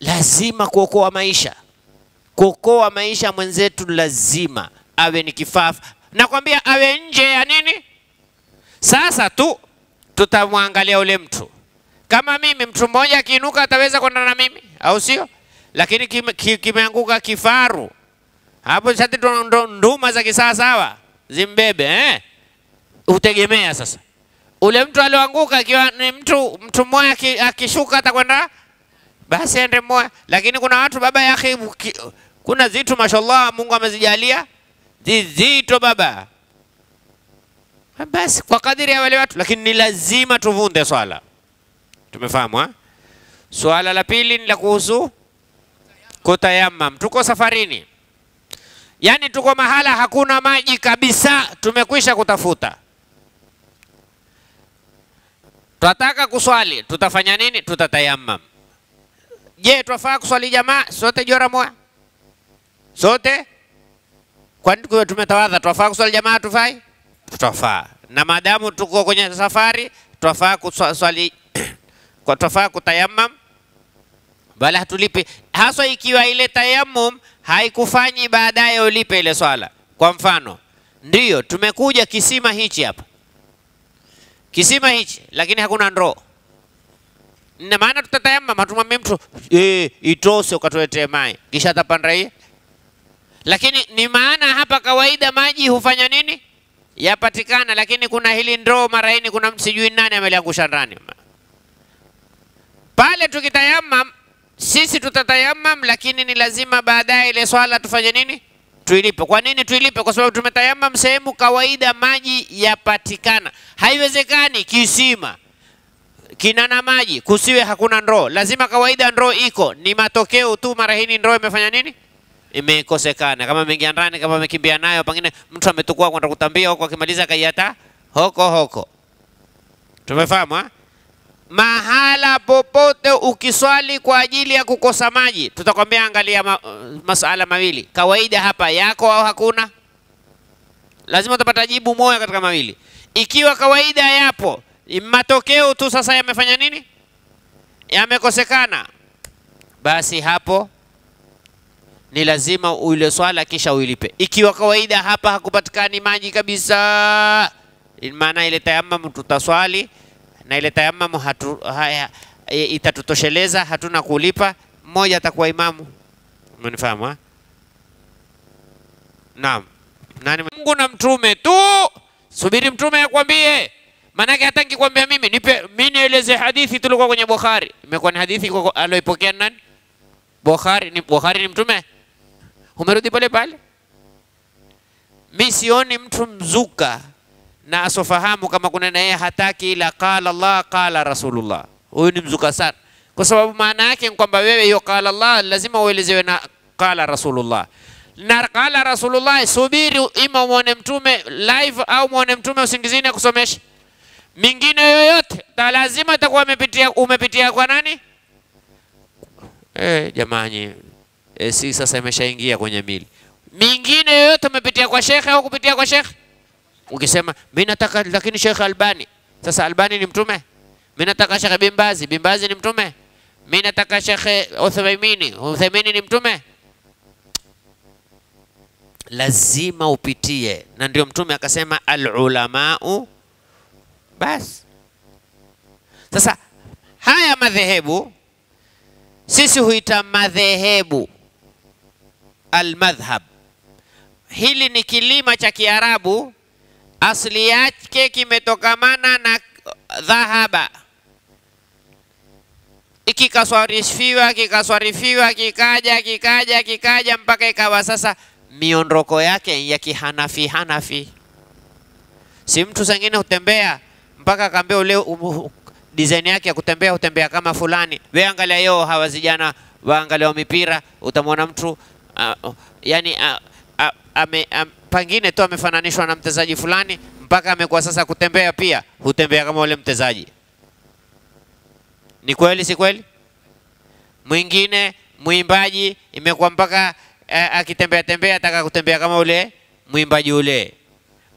lazima kuokoa maisha. Kuokoa maisha mwenzetu lazima awe ni kifafa, nakwambia awe nje ya nini. Sasa tu tutamwangalia ule mtu kama mimi. Mtu mmoja akiinuka ataweza kwenda na mimi, au sio? Lakini kimeanguka kifaru, hapo shati ndo nduma za kisawasawa zimbebe eh? Utegemea sasa ule mtu alioanguka, akiwa ni mtu mtu mmoja akishuka atakwenda basi ende moya. Lakini kuna watu baba ya akhi, kuna zitu mashallah, Mungu amezijalia zizito baba, basi kwa kadiri ya wale watu, lakini ni lazima tuvunde swala. Tumefahamu Swala la pili ni la kuhusu kutayamam. Tuko safarini, yani tuko mahala hakuna maji kabisa, tumekwisha kutafuta twataka kuswali, tutafanya nini? Tutatayamam. Je, twafaa kuswali jamaa sote jora moya sote? Kwani kwa tumetawadha twafaa kuswali jamaa tufai? Twafaa, na madamu tuko kwenye safari twafaa kuswali kwa twafaa kutayamam, bali hatulipi haswa ikiwa ile tayamum haikufanyi baadaye ulipe ile swala. Kwa mfano, ndiyo tumekuja kisima hichi hapa, kisima hichi, lakini hakuna ndoo na maana tutatayama tumwambie mtu e, itose ukatuete mai kisha atapanda hii. Lakini ni maana hapa kawaida maji hufanya nini? Yapatikana, lakini kuna hili ndoo maraini kuna msijui nani ameliangusha ndani pale. Tukitayamam sisi tutatayamam, lakini ni lazima baadaye ile swala tufanye nini? tuilipe. Kwa nini tuilipe? Kwa sababu tumetayamam sehemu kawaida maji yapatikana. Haiwezekani kisima kinana maji, kusiwe hakuna ndoo. Lazima kawaida ndoo iko, ni matokeo tu. Mara hii ni ndoo imefanya nini? Imekosekana. Kama ameingia ndani, kama amekimbia nayo, pengine mtu ametukua kwenda kutambia huko, akimaliza kaiata hoko hoko. Tumefahamu ha? mahala popote ukiswali kwa ajili ya kukosa maji, tutakwambia angalia ma, masala mawili kawaida hapa yako au hakuna. Lazima utapata jibu moja katika mawili. Ikiwa kawaida yapo, matokeo tu sasa yamefanya nini? Yamekosekana. Basi hapo ni lazima ule swala kisha uilipe. Ikiwa kawaida hapa hakupatikani maji kabisa, maana ile tayammamu tutaswali na ile tayammamu hatu, haya, e, itatutosheleza, hatuna kulipa. Mmoja atakuwa imamu, umenifahamu? Naam, nani? Mungu na mtume tu. Subiri mtume akwambie. Manake hata nikikwambia mimi nipe mimi nieleze hadithi tulikuwa kwenye Bukhari, imekuwa ni hadithi aliyopokea nani? Bukhari ni Bukhari ni mtume? Umerudi pale pale. Mimi sioni mtu mzuka na asofahamu kama kuna naye hataki ila qala Allah qala Rasulullah. Huyu ni mzuka sana, kwa sababu maana yake ni kwamba wewe hiyo qala Allah lazima uelezewe na qala Rasulullah na qala Rasulullah. Subiri ima muone mtume live au muone mtume usingizini akusomeshe mingine yoyote ta lazima itakuwa umepitia, umepitia kwa nani? eh jamani e, si sasa imeshaingia kwenye mili mingine yoyote umepitia kwa shekhe au kupitia kwa shekhe? Ukisema mimi nataka lakini shekhe Albani, sasa Albani ni mtume? Mimi nataka shekhe Bimbazi, Bimbazi ni mtume? Mimi nataka shekhe Uthaymeen, Uthaymeen ni mtume? Lazima upitie, na ndio mtume akasema al ulamau basi. Sasa haya madhehebu sisi huita madhehebu, almadhhab. Hili ni kilima cha Kiarabu, asili yake kimetokamana na dhahaba, ikikaswarifiwa kikaswarifiwa kikaja kikaja kikaja mpaka ikawa sasa miondoko yake ya kihanafi hanafi, si mtu sengine hutembea mpaka akaambia ule design yake ya kutembea hutembea kama fulani. We angalia yo hawa vijana waangalia mipira, utamwona mtu uh, yani uh, uh, ame, um, pangine tu amefananishwa na mtezaji fulani mpaka amekuwa sasa kutembea pia hutembea kama ule mtezaji Ni kweli si kweli? Mwingine mwimbaji imekuwa mpaka uh, akitembea tembea ataka kutembea kama ule mwimbaji ule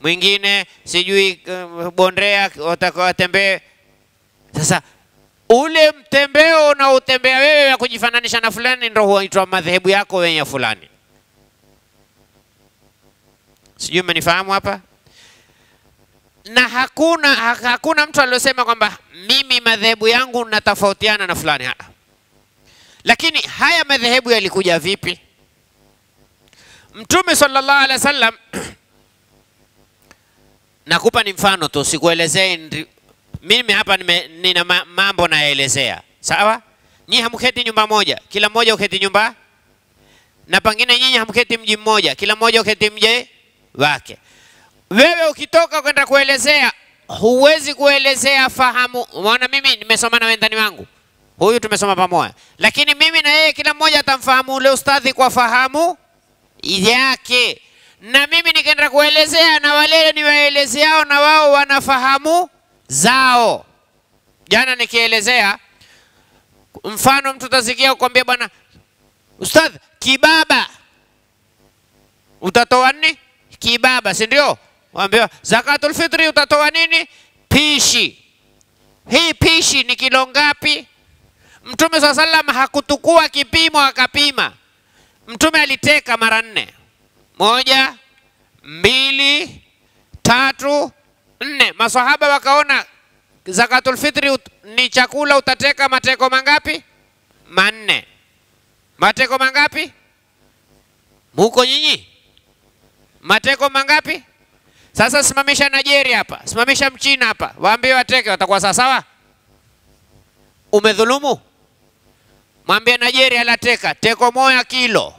mwingine sijui eh, Bondrea, watakaowatembee sasa ule mtembeo unaotembea wewe wa kujifananisha na fulani ndio huitwa madhehebu yako wenye fulani. Sijui mmenifahamu hapa? Na hakuna hakuna mtu aliyosema kwamba mimi madhehebu yangu natofautiana na fulani. Ha. Lakini haya madhehebu yalikuja vipi? Mtume sallallahu alaihi wasallam Nakupa ni mfano tu, sikuelezee mimi hapa nime, nina mambo nayaelezea. Sawa, nyinyi hamketi nyumba moja, kila mmoja uketi nyumba, na pengine nyinyi hamketi mji mmoja, kila mmoja uketi mje wake. Wewe ukitoka kwenda kuelezea, huwezi kuelezea fahamu. Maana mimi nimesoma na wendani wangu, huyu tumesoma pamoja, lakini mimi na yeye kila mmoja atamfahamu ule ustadhi kwa fahamu yake na mimi nikaenda kuelezea na wale niwaelezeao na wao wanafahamu zao. Jana nikielezea mfano, mtu utasikia kukwambia bwana ustadh, kibaba utatoa nini? Kibaba, si ndio? Waambiwa zakatul fitri utatoa nini? Pishi. Hii pishi ni kilo ngapi? Mtume swalla salam hakutukua kipimo akapima. Mtume aliteka mara nne moja, mbili, tatu, nne. Maswahaba wakaona zakatul fitri ni chakula, utateka mateko mangapi? Manne. Mateko mangapi? Muko nyinyi mateko mangapi? Sasa simamisha Nigeria hapa, simamisha mchina hapa, waambie wateke, watakuwa sawasawa. Umedhulumu, mwambie Nigeria lateka teko moya kilo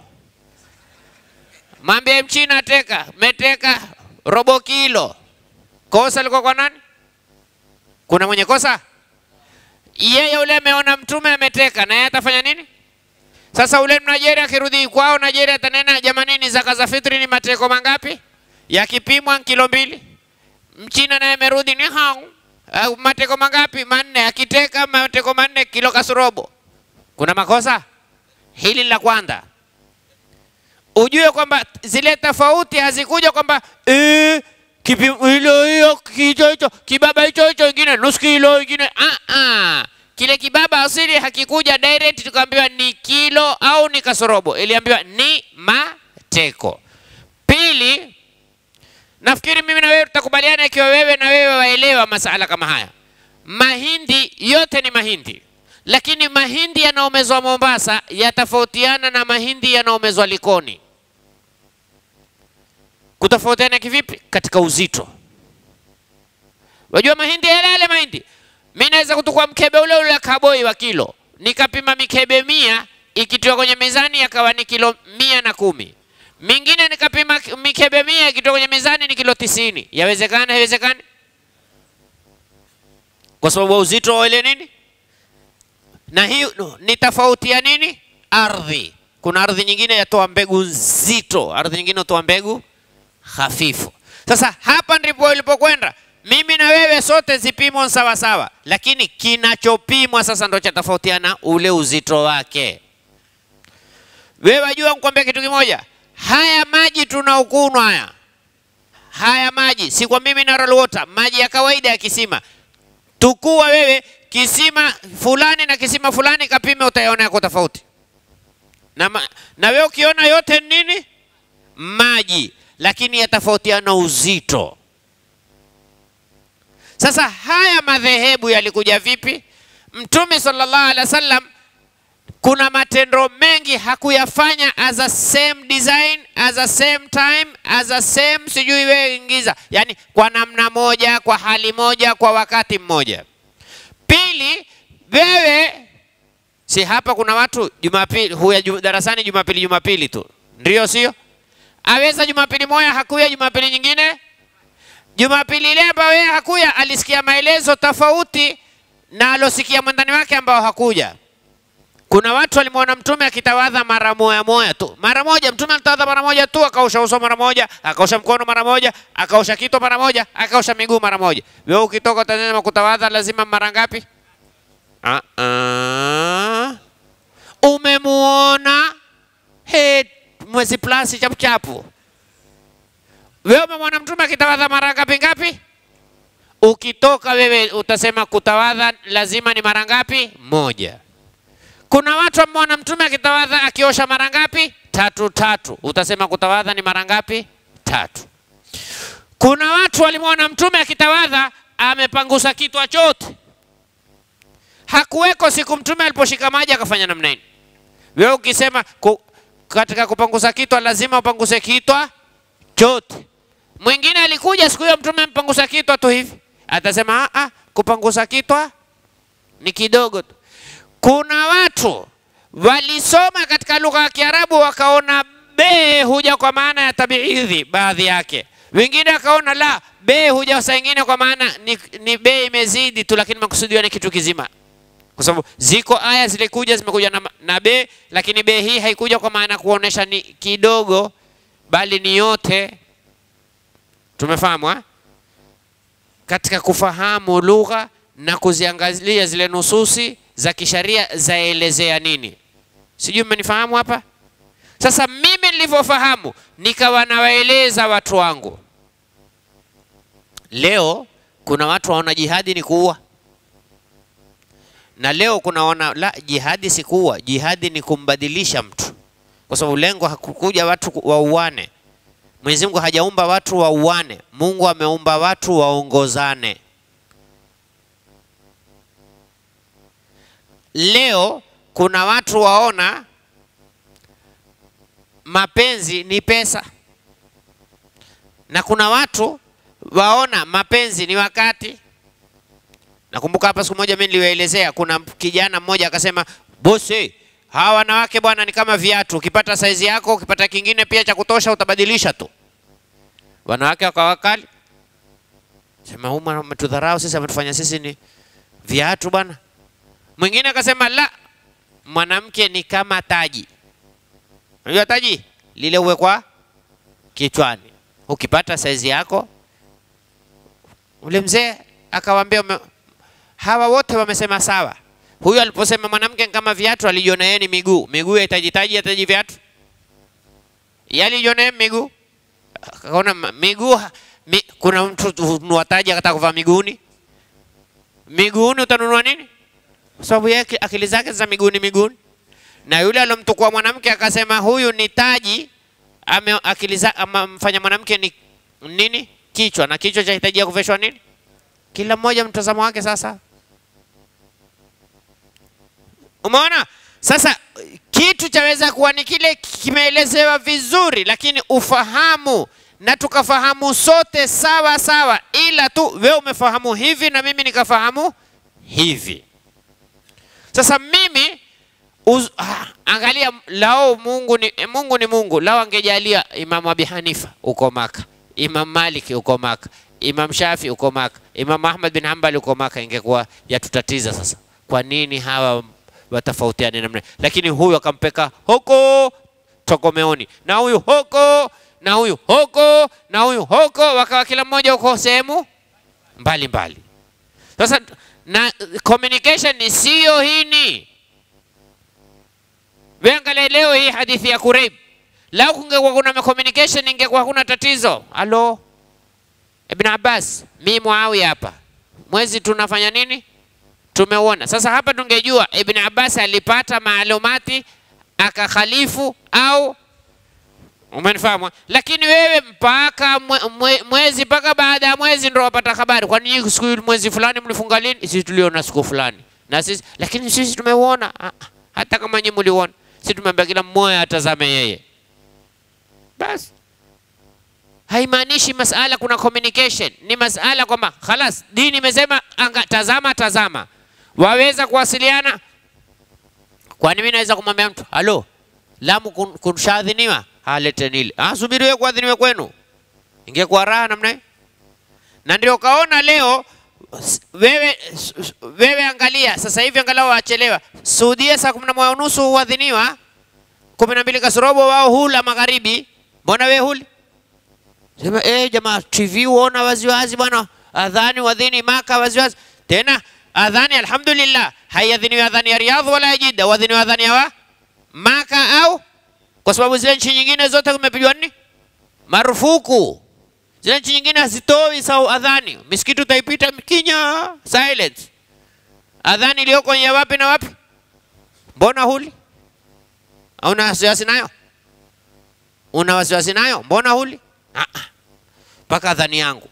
Mwambie Mchina teka, meteka robo kilo. Kosa liko kwa nani? Kuna mwenye kosa? Yeye ule ameona mtume ameteka, na yeye atafanya nini? Sasa ule Mnigeria akirudi kwao, Nigeria atanena jamanini, zaka za fitri ni mateko mangapi? Yakipimwa kilo mbili. Mchina naye amerudi ni hao uh, mateko mangapi? Manne. Akiteka mateko manne, kilo kasorobo. Kuna makosa? Hili la kwanza ujue kwamba zile tofauti hazikuja kwamba ee, hilo hiyo kicho hicho kibaba hicho hicho ingine nusu kilo ingine uh -uh. Kile kibaba asili hakikuja direct tukaambiwa ni kilo au ni kasorobo, iliambiwa ni mateko. Pili, nafikiri mimi na wewe tutakubaliana ikiwa wewe na wewe waelewa masala kama haya. Mahindi yote ni mahindi lakini mahindi yanaomezwa Mombasa yatafautiana na mahindi yanaomezwa Likoni. Kutofautiana kivipi? Katika uzito. Wajua mahindi yale yale mahindi, mimi naweza kutukua mkebe ule ule kaboi wa kilo, nikapima mikebe mia ikitoa kwenye mizani yakawa ni kilo mia na kumi mingine nikapima mikebe mia ikitoka kwenye mizani ni kilo tisini. Yawezekana? Haiwezekani? Kwa sababu uzito wa ile nini na hii no, ni tofauti ya nini? Ardhi. Kuna ardhi nyingine yatoa mbegu nzito, ardhi nyingine yatoa mbegu hafifu. Sasa hapa ndipo ilipokwenda mimi na wewe sote zipimwa sawa sawa, lakini kinachopimwa sasa ndo cha tofautiana ule uzito wake. Wewe wajua, nikwambia kitu kimoja, haya maji tunaokunwa haya haya maji si na mineral water, maji ya kawaida ya kisima, tukua wewe kisima fulani na kisima fulani, kapime, utayona yako tofauti na, na wewe ukiona yote nini maji, lakini yatofautiana uzito. Sasa haya madhehebu yalikuja vipi? Mtume sallallahu alaihi wasallam kuna matendo mengi hakuyafanya as a same design, as a same time, as a same sijui wewe ingiza, yani kwa namna moja, kwa hali moja, kwa wakati mmoja. Jumapili wewe si hapa kuna watu Jumapili huya darasani Jumapili Jumapili tu ndio sio? Aweza Jumapili moja hakuya Jumapili nyingine? Jumapili ile ambayo yeye hakuya alisikia maelezo tofauti na alosikia mwandani wake ambao hakuja. Kuna watu walimwona mtume akitawadha mara moja moja tu, mara moja. Mtume alitawadha mara moja tu, akaosha uso mara moja, akaosha mkono mara moja, akaosha kito mara moja, akaosha miguu mara moja. Wewe ukitoka Tanzania kutawadha lazima mara ngapi? uh-uh. Umemuona mwezi plasi chapuchapu, wewe umemwona mtume akitawadha mara ngapi ngapi? Ukitoka wewe utasema kutawadha lazima ni mara ngapi? Moja. Kuna watu wameona mtume akitawadha akiosha mara ngapi? Tatu tatu. Utasema kutawadha ni mara ngapi? Tatu. Kuna watu walimwona mtume akitawadha amepangusa kitwa chote Hakuweko siku mtume aliposhika maji akafanya namna hii. Wewe ukisema ku, katika kupangusa kitwa lazima upanguse kitwa chote. Mwingine alikuja siku hiyo mtume mpangusa kitwa tu hivi, atasema a ah, a, ah, kupangusa kitwa ni kidogo tu. Kuna watu walisoma katika lugha ya Kiarabu wakaona be huja kwa maana ya tabiidhi, baadhi yake wengine akaona la be huja saa ingine kwa maana ni, ni be imezidi tu, lakini makusudiwa ni kitu kizima kwa sababu ziko aya zilikuja zimekuja na, na be, lakini be hii haikuja kwa maana kuonesha ni kidogo, bali ni yote. Tumefahamu Katika kufahamu lugha na kuziangalia zile nususi za kisharia zaelezea nini, sijui mmenifahamu hapa. Sasa mimi nilivyofahamu nikawa nawaeleza watu wangu. Leo kuna watu waona jihadi ni kuua na leo kunaona la jihadi si kuwa jihadi ni kumbadilisha mtu, kwa sababu lengo hakukuja watu wauane. Mwenyezi Mungu hajaumba watu wauane, Mungu ameumba watu waongozane. Leo kuna watu waona mapenzi ni pesa na kuna watu waona mapenzi ni wakati Nakumbuka hapa siku moja mimi niliwaelezea, kuna kijana mmoja akasema, bosi, hawa wanawake bwana ni kama viatu, ukipata saizi yako, ukipata kingine pia cha kutosha, utabadilisha tu. Wanawake wakali, sema, huma ametudharau sisi, ametufanya sisi ni viatu bwana. Mwingine akasema, la, mwanamke ni kama taji. Unajua taji lile uwekwa kichwani, ukipata saizi yako. Ule mzee akawaambia hawa wote wamesema sawa. Huyo aliposema mwanamke kama viatu, alijiona yeye ni miguu. Miguu yahitajitaji yataji viatu, yeye alijiona yeye miguu, akaona miguu mi, kuna mtu unuataji akataka kuvaa miguuni. Miguuni utanunua nini? Kwa sababu yeye akili zake za miguuni miguuni, na yule alomtukua mwanamke akasema huyu ni taji, ame akili za amfanya mwanamke ni nini? Kichwa, na kichwa chahitajia kuveshwa nini? Kila mmoja mtazamo wake sasa. Umeona? Sasa kitu chaweza kuwa ni kile kimeelezewa vizuri, lakini ufahamu na tukafahamu sote sawa sawa, ila tu wewe umefahamu hivi na mimi nikafahamu hivi. Sasa mimi uz, ah, angalia, lao Mungu ni eh, Mungu ni Mungu, lao angejalia Imamu Abi Hanifa uko Maka, Imam Maliki uko Maka, Imam Shafi uko Maka, Imam Ahmad bin Hanbal uko Maka, ingekuwa yatutatiza sasa. Kwa nini hawa watofautiane namna, lakini huyu akampeka huko tokomeoni na huyu huko na huyu huko na huyu huko, wakawa kila mmoja huko sehemu mbalimbali. Sasa na communication siyo hini. Weangalia leo hii hadithi ya kureib lau kungekuwa kuna communication ingekuwa hakuna tatizo. Alo Ibn Abbas, mi Muawiya hapa, mwezi tunafanya nini? Tumeona sasa hapa, tungejua Ibn Abbas alipata maalumati akakhalifu au umenifahamu. Lakini wewe mpaka mwe, mwe, mwezi mpaka baada ya mwezi ndio wapata habari, kwa nini siku mwezi fulani mlifunga lini? Sisi tuliona siku fulani na sisi, lakini sisi tumeona. Ah, ah, hata kama nyinyi mliona, sisi tumeambia kila mmoja atazame yeye basi. Haimaanishi masala kuna communication, ni masala kwamba khalas, dini imesema anga tazama, tazama waweza kuwasiliana? Kwani mimi naweza kumwambia mtu halo, Lamu kun, kunshadhiniwa nili, ah, subiri wewe kuadhiniwe kwenu. Ingekuwa raha namna na ndio kaona leo wewe, wewe angalia sasa hivi angalau wachelewa Saudia, saa kumi na moja unusu huadhiniwa kumi na mbili kasorobo, wao hula magharibi, mbona wewe huli? Sema eh, jamaa TV uona waziwazi bwana, adhani wadhini Maka waziwazi tena adhani alhamdulillah haiadhiniwi adhani ya Riyadh wala ya Jeddah, adhani ya wa Maka au kwa sababu zile nchi nyingine zote kumepigwa nini marufuku. Zile nchi nyingine hazitoi sawa adhani, misikiti utaipita mkinya silence. Adhani iliyoko ya wapi na wapi? Mbona huli? Una wasiwasi nayo? Una wasiwasi nayo? Mbona huli? Mpaka adhani yangu.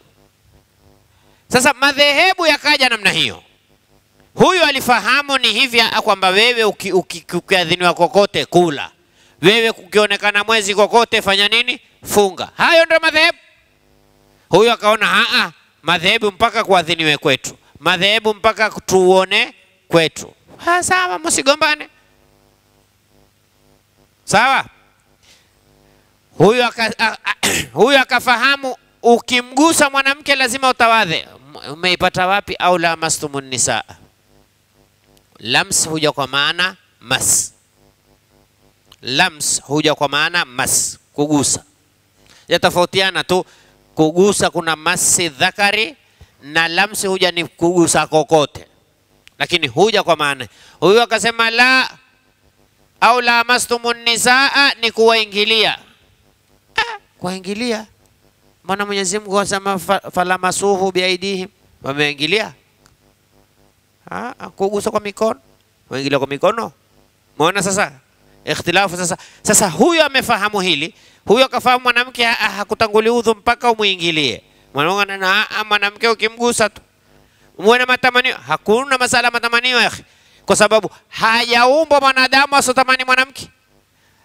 Sasa madhehebu yakaja namna hiyo Huyu alifahamu ni hivi kwamba wewe ukiadhiniwa uki, uki kokote kula, wewe kukionekana mwezi kokote fanya nini? Funga. Hayo ndio madhehebu. Huyu akaona haa, madhehebu mpaka kuadhiniwe kwetu, madhehebu mpaka tuone kwetu. Ha, sawa, msigombane. Sawa. Huyu aka, huyu akafahamu ukimgusa mwanamke lazima utawadhe. Umeipata wapi? au mastumun nisaa Lams huja kwa maana mas, lams huja kwa maana mas, kugusa. Yatofautiana tu, kugusa kuna masi dhakari na lamsi huja ni kugusa kokote, lakini huja kwa maana huyu. Akasema la au la mastumun nisaa ni kuwaingilia, ah, kuwaingilia. mwana Mwenyezi Mungu asema falamasuhu biaidihim, wamewaingilia Ah, ah kugusa kwa mikono, wengine kwa mikono. Umeona sasa ikhtilafu sasa. Sasa huyo amefahamu hili, huyo akafahamu mwanamke ah, ah, hakutanguli udhu mpaka umuingilie. Mwanamke ukimgusa tu muone matamanio, hakuna masala matamanio ya kwa sababu hajaumbwa mwanadamu asotamani mwanamke.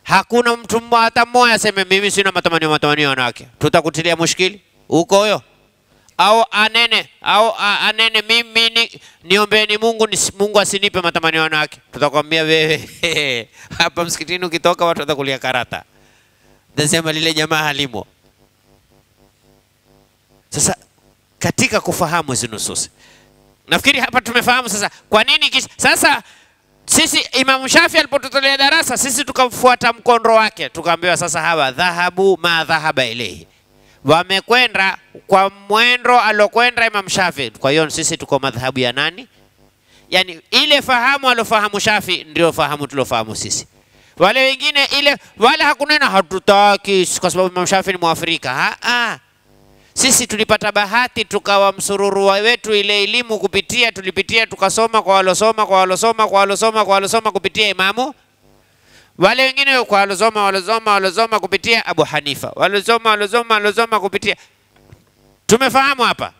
Hakuna mtu hata mmoja aseme mimi sina matamanio matamanio wanawake, tutakutilia mushkili huko huyo au anene au anene mimi ni, niombeni Mungu ni, Mungu asinipe matamanio yake. Tutakwambia wewe hapa msikitini ukitoka watu watakulia karata, nasema lile jamaa halimo. Sasa katika kufahamu hizi nususi, nafikiri hapa tumefahamu sasa kwa nini kisha sasa sisi Imam Shafi alipotutolea darasa sisi tukamfuata mkondo wake, tukaambiwa sasa hawa dhahabu ma dhahaba ilehi wamekwenda kwa mwendo alokwenda Imam Shafi. Kwa hiyo sisi tuko madhhabu ya nani? Yani ile fahamu alofahamu Shafi ndio fahamu tulofahamu sisi. Wale wengine ile wala hakunena hatutaki kwa sababu Imam Shafi ni Mwafrika. Ha, ha. Sisi tulipata bahati tukawa msururu wetu ile elimu kupitia tulipitia tukasoma kwa walosoma kwa walosoma kwa walosoma kwa walosoma kupitia Imamu wale wengine kwa walozoma walozoma walozoma kupitia Abu Hanifa, walozoma walozoma walozoma kupitia, tumefahamu hapa.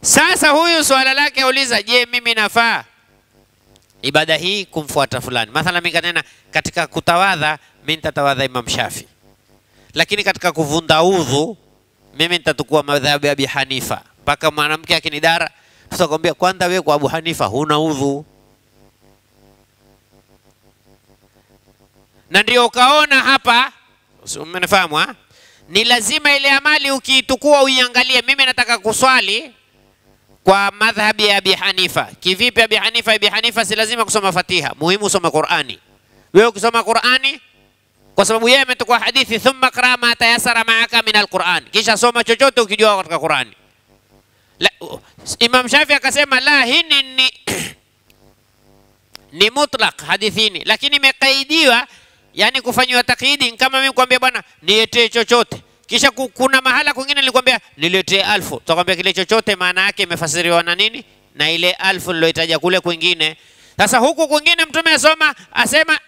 Sasa huyu swala lake auliza, je, mimi nafaa ibada hii kumfuata fulani? Mathala mimi kanena katika kutawadha, mimi nitatawadha Imam Shafi, lakini katika kuvunda udhu mimi nitatukua madhhabu ya Abi Hanifa. Mpaka mwanamke akinidara, tutakwambia kwanza, wewe kwa Abu Hanifa huna udhu na ndio ukaona hapa, umenifahamu? Ni lazima ile amali ukiitukua uiangalie. Mimi nataka kuswali kwa madhhabi ya Abi Hanifa. Kivipi Abi Hanifa? Abi Hanifa si lazima kusoma Fatiha, muhimu usome Qur'ani. Wewe ukisoma Qur'ani kwa sababu yeye ametukua hadithi, thumma qra ma tayasara maaka min alquran, kisha soma chochote ukijua katika Qur'ani. Imam Shafi akasema la, hini ni, ni mutlaq hadithini, lakini imekaidiwa yani kufanyiwa takidi kama mimi kwambia bwana niletee chochote kisha kuna mahala kwingine nilikwambia niletee alfu tutakwambia kile chochote maana yake imefasiriwa na nini na ile alfu niloitaja kule kwingine sasa huku kwingine mtume asoma asema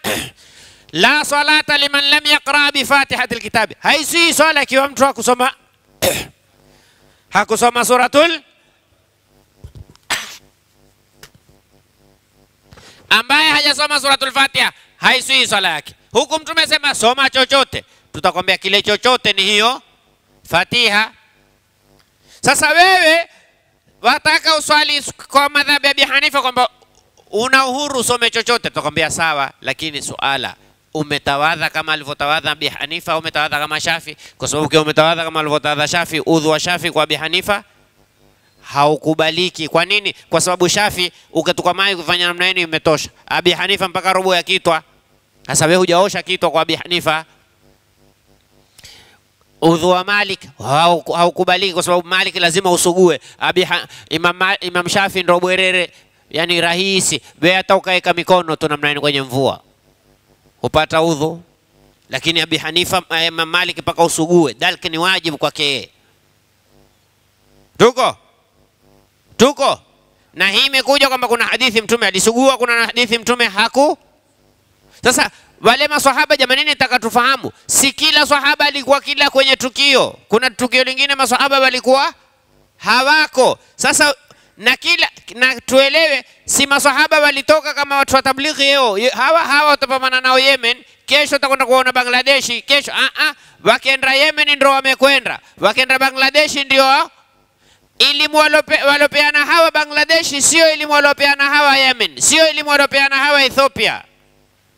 la salata liman lam yaqra bi fatihati alkitab haisi swala ikiwa mtu hakusoma hakusoma suratul ambaye hajasoma suratul fatiha haisi swala yake Huku Mtume asema soma chochote, tutakwambia kile chochote ni hiyo Fatiha. Sasa wewe wataka uswali kwa madhhabu ya Abi Hanifa kwamba una uhuru usome chochote, tutakwambia sawa, lakini suala umetawadha kama alivyotawadha Abi Hanifa, umetawadha kama Shafi? Kwa sababu ukiwa umetawadha kama alivyotawadha Shafi, udhu wa Shafi kwa Abi Hanifa haukubaliki. Kwa nini? Kwa sababu Shafi ukatukwa kufanya namna hiyo imetosha. Abi Hanifa mpaka robo ya kitwa sasa wewe hujaosha kitu kwa Abi Hanifa, udhu wa Malik haukubaliki kwa sababu Malik lazima usugue. Abi Imam, Imam Shafi ndo bwerere, yani rahisi. Wewe hata ukaweka mikono tu namna kwenye mvua upata udhu, lakini Abi Hanifa, eh, Imam Malik mpaka usugue. dalki ni wajibu kwake. Tuko tuko na hii imekuja kwamba kuna hadithi mtume alisugua, kuna hadithi mtume haku sasa wale maswahaba jamanini, nataka tufahamu, si kila swahaba alikuwa kila kwenye tukio. Kuna tukio lingine maswahaba walikuwa hawako. Sasa na kila na tuelewe, si maswahaba walitoka kama watu wa tablighi leo, hawa hawa watapambana nao Yemen, kesho utakwenda kuona Bangladesh kesho a ah, a, ah, wakienda Yemen ndio wamekwenda, wakienda Bangladesh ndio elimu walopeana hawa Bangladesh, sio elimu walopeana hawa Yemen, sio elimu walopeana hawa Ethiopia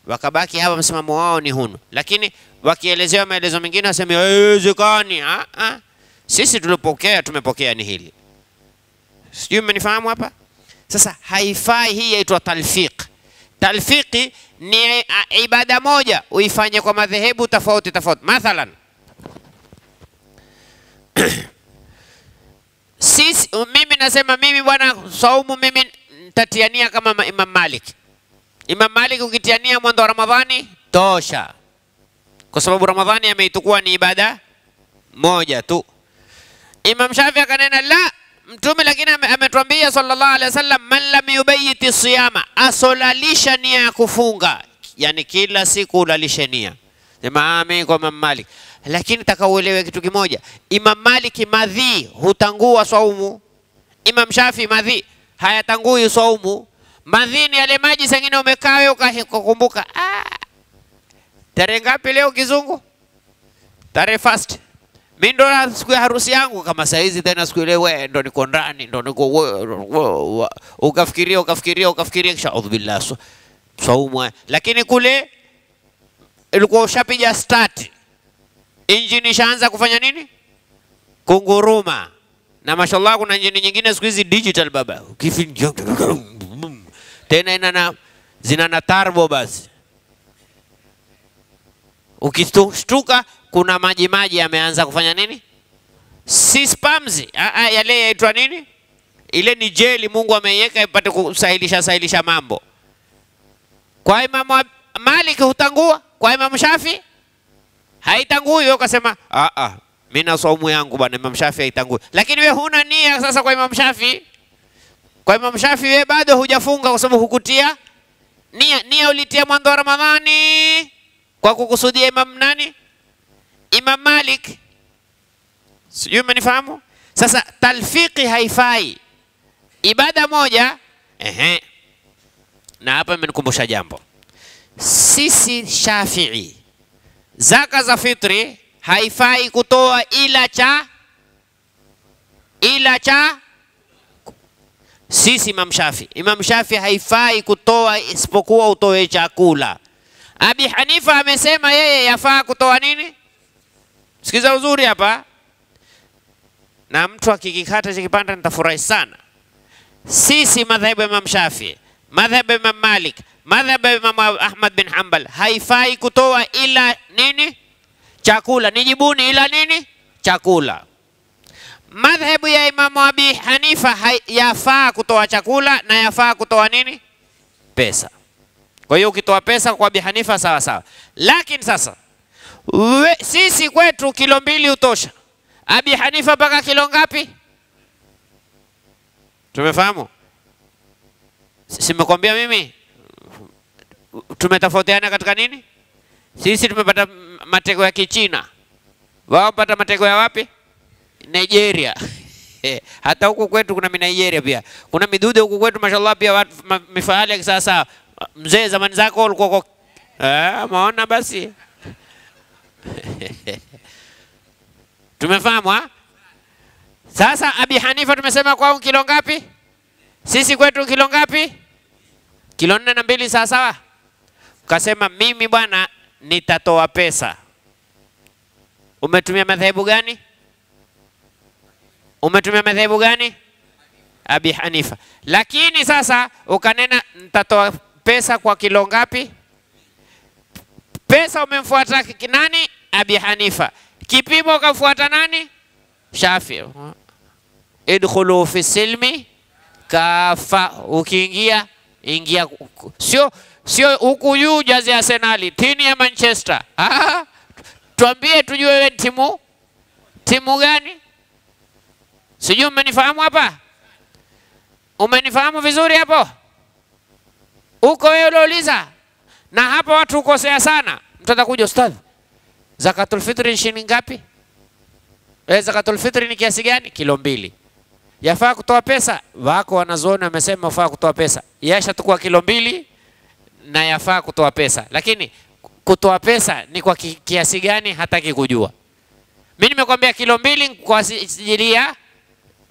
wakabaki hapa, msimamo wao ni hunu, lakini wakielezewa maelezo mengine waseme haiwezekani. Ah, ah. Sisi tulipokea tumepokea ni hili, sijui mmenifahamu hapa. Sasa haifai hii, yaitwa talfiq. Talfiqi ni ah, ibada moja uifanye kwa madhehebu tofauti tofauti. Mathalan sisi, mimi nasema mimi bwana saumu, mimi nitatiania kama Imam Malik Imam Malik ukitiania mwendo wa Ramadhani tosha, kwa sababu Ramadhani ameitukua ni ibada moja tu. Imam Shafi akanena la Mtume lakini ametuambia sallallahu alaihi wasallam, man lam yubayiti siyama, asolalisha nia ya kufunga, yani kila siku ulalishe nia. Sema amin kwa Imam Malik, lakini takauelewe kitu kimoja, Imam Malik madhi hutangua swaumu, Imam Shafi madhi hayatangui swaumu madhini yale maji, sengine umekaa wewe ukakumbuka, ah, tarehe ngapi leo kizungu? Tarehe first mi ndo na siku ya harusi yangu kama saizi tena siku ile we ndo niko ndani ndo niko ukafikiria ukafikiria ukafikiria kisha so, saumwa lakini kule ilikuwa ushapiga start injini ishaanza kufanya nini kunguruma na mashallah kuna injini nyingine siku hizi digital baba tena zina na tarbo basi. Ukishtuka kuna maji maji yameanza kufanya nini? Si spamzi yale yaitwa nini? Ile ni jeli Mungu ameiweka ipate kusahilisha sahilisha mambo. Kwa Imamu Malik hutangua, kwa Imamu Shafi haitangui. Wewe ukasema a a, mimi na saumu yangu bwana, Imamu Shafi haitangui. Lakini wewe huna nia sasa kwa Imamu Shafi kwa Imam Shafi wewe bado hujafunga kwa sababu hukutia nia. Nia ulitia mwanzo wa Ramadhani kwa kukusudia Imam nani? Imam Malik. Sijui umenifahamu? Sasa talfiki haifai ibada moja. Ehe, na hapa imenikumbusha jambo. Sisi Shafii, zaka za fitri haifai kutoa ila cha ila cha sisi Imam Shafi. Imam Shafi haifai kutoa isipokuwa utoe chakula. Abi Hanifa amesema yeye yafaa kutoa nini? Sikiza uzuri hapa, na mtu akikikata chakipanda nitafurahi sana. Sisi madhehebu ya Imam Shafi, madhehebu ya Imam Malik, madhehebu ya Imam Ahmad bin Hanbal haifai kutoa ila nini? Chakula. Nijibuni ila nini? Chakula madhhabu ya Imamu Abi Hanifa yafaa kutoa chakula na yafaa kutoa nini? Pesa. Kwa hiyo ukitoa pesa kwa Abi Hanifa sawa sawa, lakini sasa we, sisi kwetu kilo mbili hutosha. Abi Hanifa mpaka kilo ngapi? Tumefahamu? Simekwambia mimi tumetofautiana katika nini? Sisi tumepata mateko ya Kichina, wao pata mateko ya wapi? Nigeria eh, hata huku kwetu kuna Nigeria pia, kuna midude huku kwetu mashallah, pia watu mifahali ya kisasa. Mzee zamani zako ulikuwa kwa eh, maona basi tumefahamu ha? Sasa Abi Hanifa tumesema un kilo ngapi? Sisi kwetu kilo ngapi? Kilo nne na mbili, sawa sawa. Kasema mimi bwana nitatoa pesa. Umetumia madhehebu gani? umetumia madhehebu gani? Abi Hanifa. Lakini sasa ukanena ntatoa pesa kwa kilo ngapi? Pesa umemfuata nani? Abi Hanifa. Kipimo ukamfuata nani? Shafi. Idkhulu fi silmi kafa, ukiingia ingia, sio sio huku juu jazi Arsenali, tini ya Manchester. Ah, tuambie tujue timu timu gani? Sijui umenifahamu hapa, umenifahamu vizuri hapo? Uko wewe uliouliza, na hapa watu ukosea sana. Mtu atakuja ustadhi, zakatul fitri ni shilingi ngapi? E, zakatul fitri ni kiasi gani? Kilo mbili. Yafaa kutoa pesa? Wako wanazuoni wamesema yafaa kutoa pesa, yashatakuwa kilo mbili na yafaa kutoa pesa, lakini kutoa pesa ni kwa kiasi gani hataki kujua. Mimi nimekwambia kilo mbili kwa ajili ya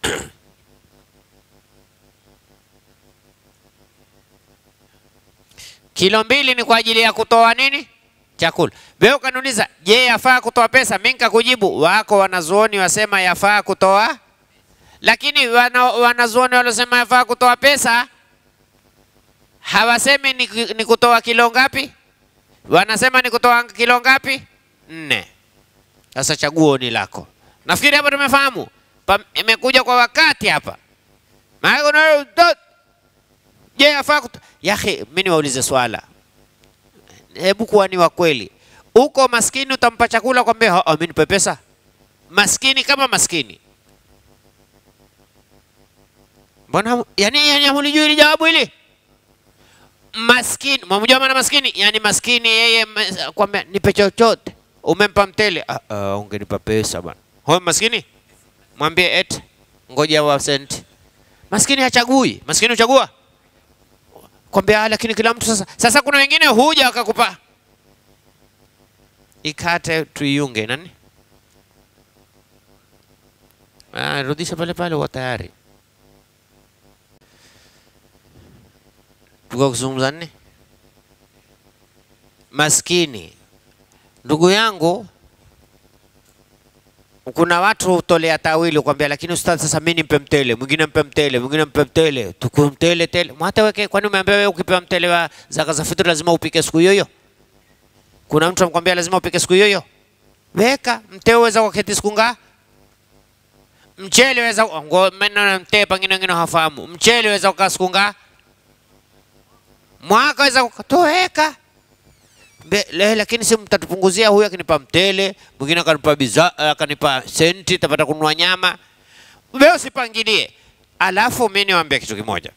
kilo mbili ni kwa ajili ya kutoa nini? Chakula. Wewe ukaniuliza, je, yafaa kutoa pesa? Mimi nikakujibu, wako wanazuoni wasema yafaa kutoa, lakini wana, wanazuoni waliosema yafaa kutoa pesa hawasemi ni, ni kutoa kilo ngapi, wanasema ni kutoa kilo ngapi? Nne. Sasa chaguo ni lako. Nafikiri hapo tumefahamu imekuja kwa wakati hapa, maana je, yafaa yahe, mimi niwaulize swala, hebu kuwa ni wa kweli. Uko maskini utampa chakula kwambia mimi nipe pesa, maskini kama maskini Mbona yani, yani hamlijui hili jawabu hili? Maskini, mnamjua maana maskini? Yani maskini yeye kwambia nipe chochote, umempa mtele. Uh, uh, ungenipa pesa bwana. Huyo maskini? mwambie et ngoja wa sent. Maskini hachagui, maskini uchagua kwambia, ah, lakini kila mtu sasa. Sasa kuna wengine huja wakakupa ikate, tuiunge nani Ah, rudisha pale pale, wa tayari tulikuwa kuzungumza maskini, ndugu yangu kuna watu utolea tawili kwambia, lakini ustadhi, sasa mimi nimpe mtele, mwingine mpe mtele, mwingine mpe mtele, mtele tele. mwata weke, kwani umeambia wewe ukipewa mtele wa zaka za fitri lazima upike siku hiyo hiyo? Kuna mtu amkwambia lazima upike siku hiyo hiyo? Weka mtee, uweza kuketi siku ngaa? Mchele weza maneno na mtee, pengine wengine hawafahamu. Mchele weza kukaa siku ngaa? Mwaka weza kutoweka Mbe, lakini si mtatupunguzia, huyu akinipa mtele, mwingine akanipa bidhaa, eh, akanipa senti, tapata kununua nyama. Mbe, usipangilie. Alafu mimi niwaambie kitu kimoja.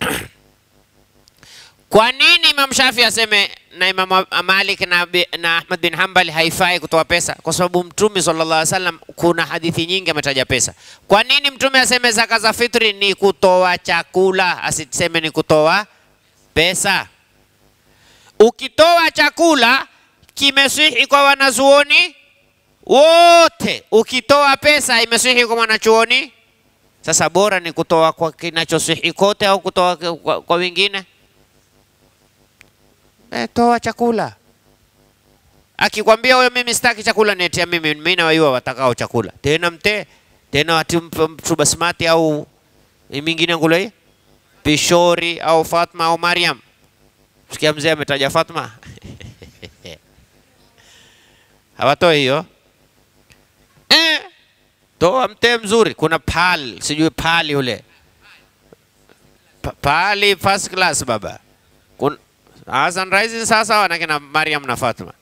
Kwa nini Imam Shafi aseme na Imam Malik na, na Ahmad bin Hanbal haifai kutoa pesa? Kwa sababu Mtume sallallahu alaihi wasallam kuna hadithi nyingi ametaja pesa. Kwa nini Mtume aseme zaka za fitri ni kutoa chakula, asiseme ni kutoa pesa? Ukitoa chakula kimesihi kwa wanazuoni wote, ukitoa pesa imesihi kwa mwanachuoni. Sasa bora ni kutoa kwa kinachosihi kote au kutoa kwa, kwa wengine? E, toa chakula. Akikwambia huyo mimi sitaki chakula, nitia mimi, mimi nawaiwa watakao chakula tena mte tena mtu basmati au mingine ngulei pishori au Fatma au Mariam Sikia mzee ametaja Fatma hawatoi hiyo eh, toa mtee mzuri. Kuna pal sijui pal yule pa, pali first class baba Kun, Hassan ah, Rising sasa wana kina Mariam na Fatma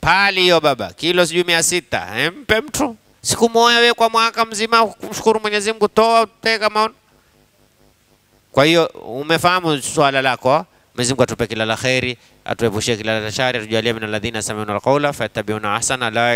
pali hiyo baba, kilo sijui mia sita eh, mpe mtu siku moja wewe kwa mwaka mzima kumshukuru Mwenyezi Mungu, toa mtee kama. Kwa hiyo umefahamu swala lako Mwenyezi Mungu atupe kila la kheri, atuepushie kila la shari, atujalie min alladhina alqaula alqawla fayattabi'una ahsana la